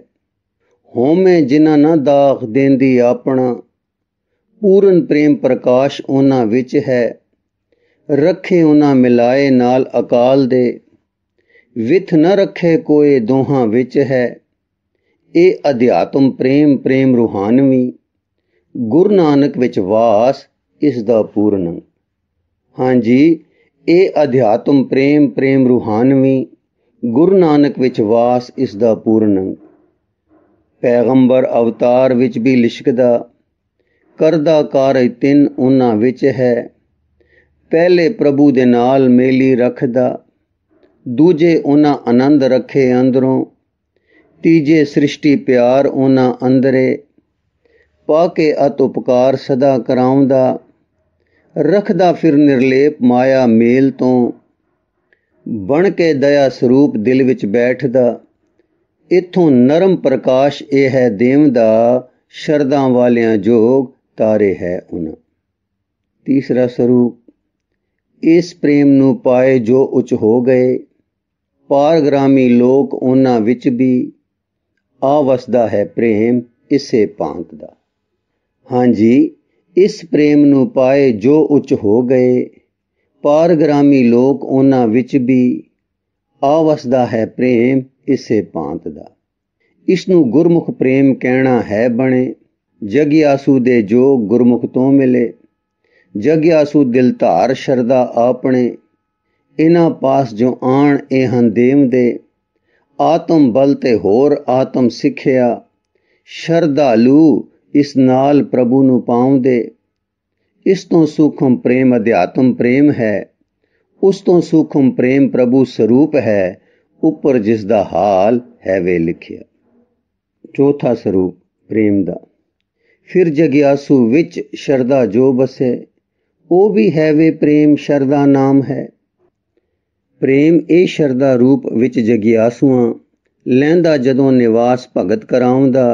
ਹੋਮੇ ਜਿਨ੍ਹਾਂ ਨਾ ਦਾਖ ਦੇਂਦੀ ਆਪਣਾ ਪੂਰਨ ਪ੍ਰੇਮ ਪ੍ਰਕਾਸ਼ ਉਹਨਾਂ ਵਿੱਚ ਹੈ ਰੱਖੇ ਉਹਨਾਂ ਮਿਲਾਏ ਨਾਲ ਅਕਾਲ ਦੇ ਵਿਥ ਨ ਰੱਖੇ ਕੋਈ ਦੋਹਾਂ ਵਿੱਚ ਹੈ ਇਹ ਅਧਿਆਤਮ ਪ੍ਰੇਮ ਪ੍ਰੇਮ ਰੂਹਾਨਵੀ ਗੁਰੂ ਨਾਨਕ ਵਿੱਚ ਵਾਸ ਇਸ ਦਾ ਪੂਰਨ ਹਾਂਜੀ ਇਹ ਅਧਿਆਤਮ ਪ੍ਰੇਮ ਪ੍ਰੇਮ ਰੂਹਾਨਵੀ ਗੁਰੂ ਨਾਨਕ ਵਿੱਚ ਵਾਸ ਇਸ ਦਾ ਪੂਰਨ ਪੈਗੰਬਰ ਅਵਤਾਰ ਵਿੱਚ ਵੀ ਲਿਸ਼ਕਦਾ ਕਰਦਾ ਕਾਰਜ ਤਿੰਨ ਉਹਨਾਂ ਵਿੱਚ ਹੈ ਪਹਿਲੇ ਪ੍ਰਭੂ ਦੇ ਨਾਲ ਮੇਲੀ ਰੱਖਦਾ ਦੂਜੇ ਉਹਨਾਂ ਆਨੰਦ ਰੱਖੇ ਅੰਦਰੋਂ ਤੀਜੇ ਸ੍ਰਿਸ਼ਟੀ ਪਿਆਰ ਉਹਨਾਂ ਅੰਦਰੇ ਪਾ ਕੇ ਅਤ ਉਪਕਾਰ ਸਦਾ ਕਰਾਉਂਦਾ ਰਖਦਾ ਫਿਰ ਨਿਰਲੇਪ ਮਾਇਆ ਮੇਲ ਤੋਂ ਬਣ ਕੇ ਦਇਆ ਸਰੂਪ ਦਿਲ ਵਿੱਚ ਬੈਠਦਾ ਇਥੋਂ ਨਰਮ ਪ੍ਰਕਾਸ਼ ਇਹ ਹੈ ਦੇਵ ਦਾ ਸ਼ਰਦਾਂ ਵਾਲਿਆਂ ਜੋਗ ਤਾਰੇ ਹੈ ਉਹਨ ਤੀਸਰਾ ਸਰੂਪ ਇਸ ਪ੍ਰੇਮ ਨੂੰ ਪਾਏ ਜੋ ਉੱਚ ਹੋ ਗਏ ਪਾਰਗ੍ਰਾਮੀ ਲੋਕ ਉਹਨਾਂ ਵਿੱਚ ਵੀ ਆ ਵਸਦਾ ਹੈ ਪ੍ਰੇਮ ਇਸੇ ਪਾਂਤ ਦਾ ਹਾਂਜੀ ਇਸ ਪ੍ਰੇਮ ਨੂੰ ਪਾਏ ਜੋ ਉੱਚ ਹੋ ਗਏ ਪਾਰਗ੍ਰਾਮੀ ਲੋਕ ਉਹਨਾਂ ਵਿੱਚ ਵੀ ਆ ਵਸਦਾ ਹੈ ਪ੍ਰੇਮ ਇਸੇ ਪਾਂਤ ਦਾ ਇਸ ਨੂੰ ਗੁਰਮੁਖ ਪ੍ਰੇਮ ਕਹਿਣਾ ਹੈ ਬਣੇ ਜਗਿਆਸੂ ਦੇ ਜੋ ਗੁਰਮੁਖ ਤੋਂ ਮਿਲੇ ਜਗਿਆਸੂ ਦਿਲ ਧਾਰ ਸ਼ਰਦਾ ਆਪਣੇ ਇਹਨਾਂ ਪਾਸ ਜੋ ਆਣ ਇਹ ਹਨ ਦੇਮ ਦੇ ਆਤਮ ਬਲ ਤੇ ਹੋਰ ਆਤਮ ਸਿੱਖਿਆ ਸ਼ਰਧਾਲੂ ਇਸ ਨਾਲ ਪ੍ਰਭੂ ਨੂੰ ਪਾਉਂਦੇ ਇਸ ਤੋਂ ਸੁਖਮ ਪ੍ਰੇਮ ਅਧਿਆਤਮ ਪ੍ਰੇਮ ਹੈ ਉਸ ਤੋਂ ਸੁਖਮ ਪ੍ਰੇਮ ਪ੍ਰਭੂ ਸਰੂਪ ਹੈ ਉੱਪਰ ਜਿਸ ਦਾ ਹਾਲ ਹੈ ਵੇ ਲਿਖਿਆ ਚੌਥਾ ਸਰੂਪ ਪ੍ਰੇਮ ਦਾ ਫਿਰ ਜਗਿਆਸੂ ਵਿੱਚ ਸ਼ਰਧਾ ਜੋ ਬਸੇ ਉਹ ਵੀ ਹੈ ਵੇ ਪ੍ਰੇਮ ਸ਼ਰਧਾ ਨਾਮ ਹੈ ਪ੍ਰੇਮ ਇਹ ਸ਼ਰਦਾ ਰੂਪ ਵਿੱਚ ਜਗਿਆਸੂਆਂ ਲੈਂਦਾ ਜਦੋਂ ਨਿਵਾਸ ਭਗਤ ਕਰਾਉਂਦਾ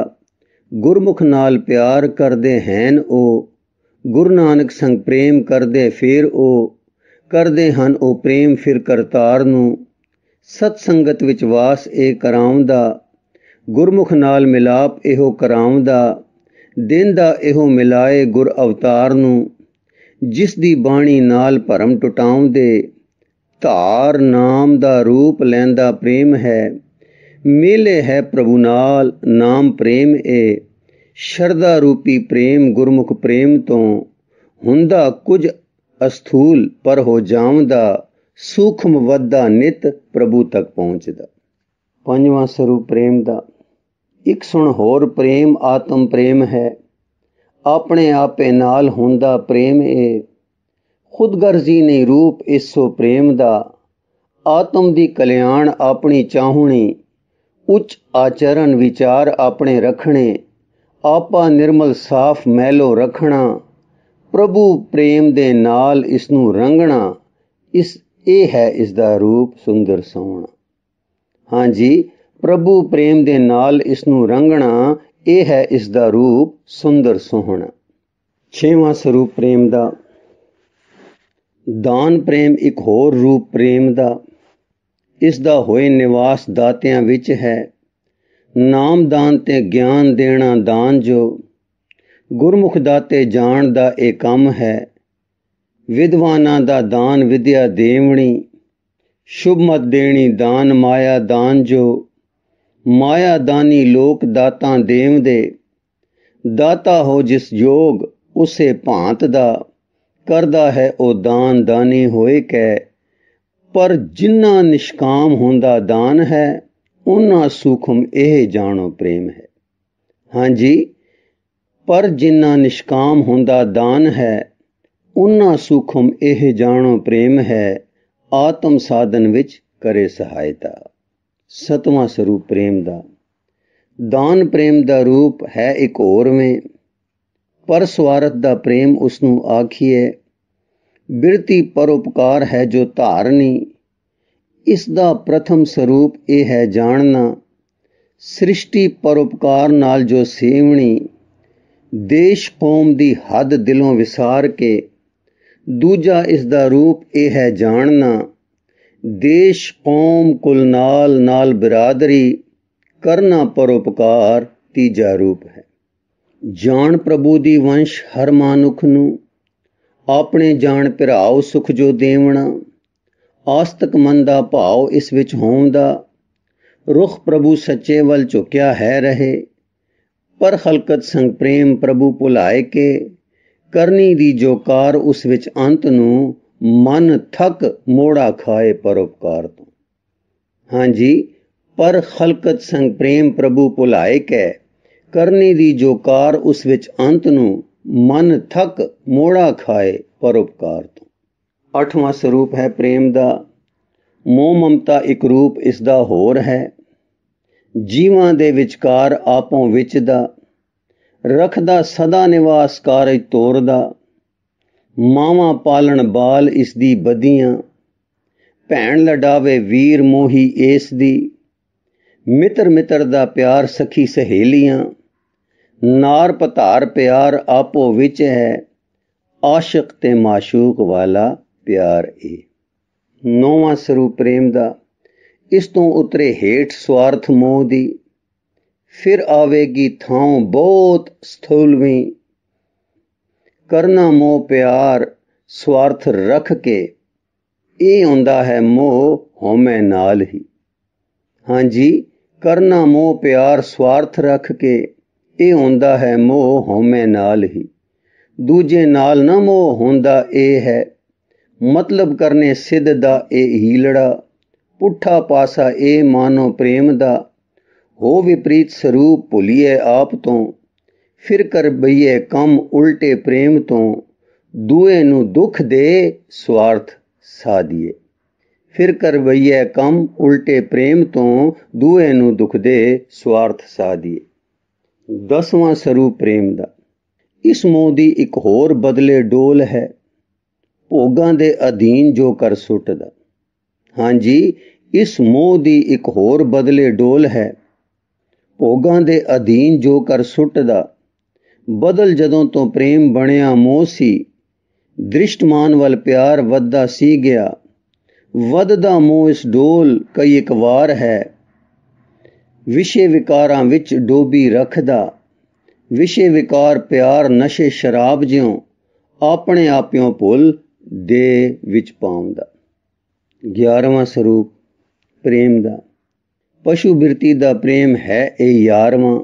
ਗੁਰਮੁਖ ਨਾਲ ਪਿਆਰ ਕਰਦੇ ਹਨ ਉਹ ਗੁਰੂ ਨਾਨਕ ਸੰਗ ਪ੍ਰੇਮ ਕਰਦੇ ਫਿਰ ਉਹ ਕਰਦੇ ਹਨ ਉਹ ਪ੍ਰੇਮ ਫਿਰ ਕਰਤਾਰ ਨੂੰ ਸਤ ਸੰਗਤ ਵਿੱਚ ਵਾਸ ਇਹ ਕਰਾਉਂਦਾ ਗੁਰਮੁਖ ਨਾਲ ਮਿਲਾਪ ਇਹੋ ਕਰਾਉਂਦਾ ਦਿਨ ਦਾ ਇਹੋ ਮਿਲਾਏ ਗੁਰ ਅਵਤਾਰ ਨੂੰ ਜਿਸ ਦੀ ਬਾਣੀ ਨਾਲ ਭਰਮ ਟਟਾਉਂਦੇ ਧਾਰ ਨਾਮ ਦਾ ਰੂਪ ਲੈਂਦਾ ਪ੍ਰੇਮ ਹੈ ਮਿਲੇ ਹੈ ਪ੍ਰਭੂ ਨਾਲ ਨਾਮ ਪ੍ਰੇਮ ਏ ਸ਼ਰਦਾ ਰੂਪੀ ਪ੍ਰੇਮ ਗੁਰਮੁਖ ਪ੍ਰੇਮ ਤੋਂ ਹੁੰਦਾ ਕੁਝ ਅਸਥੂਲ ਪਰ ਹੋ ਜਾਵਦਾ ਸੂਖਮ ਵੱਧਾ ਨਿਤ ਪ੍ਰਭੂ ਤੱਕ ਪਹੁੰਚਦਾ ਪੰਜਵਾਂ ਸਰੂਪ ਪ੍ਰੇਮ ਦਾ ਇੱਕ ਸੁਣ ਹੋਰ ਪ੍ਰੇਮ ਆਤਮ ਪ੍ਰੇਮ ਹੈ ਆਪਣੇ ਆਪੇ ਨਾਲ ਹੁੰਦਾ ਪ੍ਰੇਮ ਏ ਖੁਦਗਰਜ਼ੀ ਨਹੀਂ ਰੂਪ ਇਸੋ ਪ੍ਰੇਮ ਦਾ ਆਤਮ ਦੀ ਕਲਿਆਣ ਆਪਣੀ ਚਾਹੁਣੀ ਉੱਚ ਆਚਰਨ ਵਿਚਾਰ ਆਪਣੇ ਰਖਣੇ ਆਪਾ ਨਿਰਮਲ ਸਾਫ ਮਹਿਲੋ ਰਖਣਾ ਪ੍ਰਭੂ ਪ੍ਰੇਮ ਦੇ ਨਾਲ ਇਸ ਨੂੰ ਰੰਗਣਾ ਇਸ ਇਹ ਹੈ ਇਸ ਦਾ ਰੂਪ ਸੁੰਦਰ ਸੋਹਣਾ ਹਾਂਜੀ ਪ੍ਰਭੂ ਪ੍ਰੇਮ ਦੇ ਨਾਲ ਇਸ ਨੂੰ ਰੰਗਣਾ ਇਹ ਹੈ ਇਸ ਦਾ ਰੂਪ ਸੁੰਦਰ ਸੋਹਣਾ ਛੇਵਾਂ ਸਰੂਪ ਪ੍ਰੇਮ ਦਾ ਦਾਨ ਪ੍ਰੇਮ ਇੱਕ ਹੋਰ ਰੂਪ ਪ੍ਰੇਮ ਦਾ ਇਸ ਦਾ ਹੋਏ ਨਿਵਾਸ ਦਾਤਿਆਂ ਵਿੱਚ ਹੈ ਨਾਮ ਦਾਨ ਤੇ ਗਿਆਨ ਦੇਣਾ ਦਾਨ ਜੋ ਗੁਰਮੁਖ ਦਾਤੇ ਜਾਣ ਦਾ ਇਹ ਕੰਮ ਹੈ ਵਿਦਵਾਨਾਂ ਦਾ ਦਾਨ ਵਿਦਿਆ ਦੇਵਣੀ ਸ਼ੁਭ ਮਤ ਦੇਣੀ ਦਾਨ ਮਾਇਆ ਦਾਨ ਜੋ ਮਾਇਆ ਦਾਨੀ ਲੋਕ ਦਾਤਾਂ ਦੇਵ ਦੇ ਦਾਤਾ ਹੋ ਜਿਸ ਯੋਗ ਉਸੇ ਭਾਂਤ ਦਾ ਕਰਦਾ ਹੈ ਉਹ ਦਾਨ ਦਾਨੀ ਹੋਏ ਕੈ ਪਰ ਜਿਨ੍ਹਾਂ ਨਿਸ਼ਕਾਮ ਹੁੰਦਾ ਦਾਨ ਹੈ ਉਹਨਾਂ ਸੁਖਮ ਇਹ ਜਾਣੋ ਪ੍ਰੇਮ ਹੈ ਹਾਂਜੀ ਪਰ ਜਿਨ੍ਹਾਂ ਨਿਸ਼ਕਾਮ ਹੁੰਦਾ ਦਾਨ ਹੈ ਉਹਨਾਂ ਸੁਖਮ ਇਹ ਜਾਣੋ ਪ੍ਰੇਮ ਹੈ ਆਤਮ ਸਾਧਨ ਵਿੱਚ ਕਰੇ ਸਹਾਇਤਾ ਸਤਵਾਂ ਸਰੂਪ ਪ੍ਰੇਮ ਦਾ ਦਾਨ ਪ੍ਰੇਮ ਦਾ ਰੂਪ ਹੈ ਇੱਕ ਹੋਰ ਵਿੱਚ ਪਰ ਸਵਾਰਤ ਦਾ ਪ੍ਰੇਮ ਉਸ ਨੂੰ ਆਖੀਏ ਬਿਰਤੀ ਪਰਉਪਕਾਰ ਹੈ ਜੋ ਧਾਰਨੀ ਇਸ ਦਾ ਪ੍ਰਥਮ ਸਰੂਪ ਇਹ ਹੈ ਜਾਣਨਾ ਸ੍ਰਿਸ਼ਟੀ ਪਰਉਪਕਾਰ ਨਾਲ ਜੋ ਸੇਵਣੀ ਦੇਸ਼ ਕੌਮ ਦੀ ਹੱਦ ਦਿਲੋਂ ਵਿਸਾਰ ਕੇ ਦੂਜਾ ਇਸ ਦਾ ਰੂਪ ਇਹ ਹੈ ਜਾਣਨਾ ਦੇਸ਼ ਕੌਮ ਕੁਲ ਨਾਲ ਨਾਲ ਬਰਾਦਰੀ ਕਰਨਾ ਪਰਉਪਕਾਰ ਤੀਜਾ ਰੂਪ ਹੈ ਜਾਣ ਪ੍ਰਭੂ ਦੀ ਵੰਸ਼ ਹਰ ਮਾਨੁਖ ਨੂੰ ਆਪਣੇ ਜਾਣ ਭਰਾਉ ਸੁਖ ਜੋ ਦੇਵਣਾ ਆਸਤਕ ਮਨ ਦਾ ਭਾਉ ਇਸ ਵਿੱਚ ਹੋਉਂਦਾ ਦਾ ਰੁਖ ਪ੍ਰਭੂ ਸੱਚੇ ਵੱਲ ਝੁਕਿਆ ਹੈ ਰਹੇ ਪਰ ਖਲਕਤ ਸੰਗ ਪ੍ਰੇਮ ਪ੍ਰਭੂ ਭੁਲਾਏ ਕੇ ਕਰਨੀ ਦੀ ਜੋ ਕਾਰ ਉਸ ਵਿੱਚ ਅੰਤ ਨੂੰ ਮਨ ਥਕ ਮੋੜਾ ਖਾਏ ਪਰਉਪਕਾਰ ਤੋਂ ਹਾਂਜੀ ਪਰ ਖਲਕਤ ਸੰਗ ਪ੍ਰੇਮ ਪ੍ਰਭੂ ਭੁਲਾਏ ਕੇ ਕਰਨੇ ਦੀ ਜੋ ਕਾਰ ਉਸ ਵਿੱਚ ਅੰਤ ਨੂੰ ਮਨ ਥੱਕ ਮੋੜਾ ਖਾਏ ਪਰਉਪਕਾਰ ਤੋਂ ਅਠਵਾਂ ਸਰੂਪ ਹੈ ਪ੍ਰੇਮ ਦਾ ਮੋਹ ਮਮਤਾ ਇੱਕ ਰੂਪ ਇਸ ਦਾ ਹੋਰ ਹੈ ਜੀਵਾਂ ਦੇ ਵਿਚਕਾਰ ਆਪੋਂ ਵਿੱਚ ਦਾ ਰਖਦਾ ਸਦਾ ਨਿਵਾਸ ਕਾਰਜ ਦਾ ਮਾਵਾ ਪਾਲਣ ਬਾਲ ਇਸ ਦੀ ਬਦੀਆਂ ਭੈਣ ਲਡਾਵੇ ਵੀਰ ਮੋਹੀ ਇਸ ਦੀ ਮਿੱਤਰ ਮਿੱਤਰ ਦਾ ਪਿਆਰ ਸਖੀ ਸਹੇਲੀਆਂ ਨਾਰ ਪਧਾਰ ਪਿਆਰ ਆਪੋ ਵਿੱਚ ਹੈ ਆਸ਼ਿਕ ਤੇ ਮਾਸ਼ੂਕ ਵਾਲਾ ਪਿਆਰ ਏ ਨੋਵਾਂ ਸਰੂਪ ਪ੍ਰੇਮ ਦਾ ਇਸ ਤੋਂ ਉਤਰੇ ਹੇਠ ਸਵਾਰਥ ਮੋਹ ਦੀ ਫਿਰ ਆਵੇਗੀ ਥਾਂ ਬਹੁਤ ਸਥੂਲਵੀਂ ਕਰਨਾ ਮੋਹ ਪਿਆਰ ਸਵਾਰਥ ਰੱਖ ਕੇ ਇਹ ਹੁੰਦਾ ਹੈ ਮੋਹ ਹਉਮੈ ਨਾਲ ਹੀ ਹਾਂਜੀ ਕਰਨਾ ਮੋਹ ਪਿਆਰ ਸਵਾਰਥ ਰੱਖ ਕੇ ਇਹ ਹੁੰਦਾ ਹੈ ਮੋਹ ਹਉਮੈ ਨਾਲ ਹੀ ਦੂਜੇ ਨਾਲ ਨਾ ਮੋਹ ਹੁੰਦਾ ਇਹ ਹੈ ਮਤਲਬ ਕਰਨੇ ਸਿੱਧ ਦਾ ਇਹ ਹੀਲੜਾ ਪੁੱਠਾ ਪਾਸਾ ਇਹ ਮਾਨੋ ਪ੍ਰੇਮ ਦਾ ਹੋ ਵਿਪਰੀਤ ਸਰੂਪ ਭੁਲੀਏ ਆਪ ਤੋਂ ਫਿਰ ਕਰ ਬਈਏ ਕੰਮ ਉਲਟੇ ਪ੍ਰੇਮ ਤੋਂ ਦੂਏ ਨੂੰ ਦੁੱਖ ਦੇ ਸਵਾਰਥ ਸਾਧੀਏ ਫਿਰ ਕਰ ਬਈਏ ਕੰਮ ਉਲਟੇ ਪ੍ਰੇਮ ਤੋਂ ਦੂਏ ਨੂੰ ਦੁੱਖ ਦੇ ਸਵਾਰਥ ਸਾਧੀਏ ਦਸਵਾਂ ਸਰੂਪ ਪ੍ਰੇਮ ਦਾ ਇਸ ਮੋਹ ਦੀ ਇੱਕ ਹੋਰ ਬਦਲੇ ਡੋਲ ਹੈ ਭੋਗਾਂ ਦੇ ਅਧੀਨ ਜੋ ਕਰ ਸੁੱਟਦਾ ਹਾਂਜੀ ਇਸ ਮੋਹ ਦੀ ਇੱਕ ਹੋਰ ਬਦਲੇ ਡੋਲ ਹੈ ਭੋਗਾਂ ਦੇ ਅਧੀਨ ਜੋ ਕਰ ਸੁੱਟਦਾ ਬਦਲ ਜਦੋਂ ਤੋਂ ਪ੍ਰੇਮ ਬਣਿਆ ਮੋਹ ਸੀ ਦ੍ਰਿਸ਼ਟਮਾਨ ਵੱਲ ਪਿਆਰ ਵੱਧਦਾ ਸੀ ਗਿਆ ਵੱਧਦਾ ਮੋਹ ਇਸ ਡੋਲ ਕਈ ਇੱਕ ਵਾਰ ਹੈ ਵਿਸ਼ੇ ਵਿਕਾਰਾਂ ਵਿੱਚ ਡੋਬੀ ਰੱਖਦਾ ਵਿਸ਼ੇ ਵਿਕਾਰ ਪਿਆਰ ਨਸ਼ੇ ਸ਼ਰਾਬ ਜਿਉ ਆਪਣੇ ਆਪਿਓਂ ਭੁੱਲ ਦੇ ਵਿੱਚ ਪਾਉਂਦਾ 11ਵਾਂ ਸਰੂਪ ਪ੍ਰੇਮ ਦਾ ਪਸ਼ੂ ਬਿਰਤੀ ਦਾ ਪ੍ਰੇਮ ਹੈ ਇਹ 11ਵਾਂ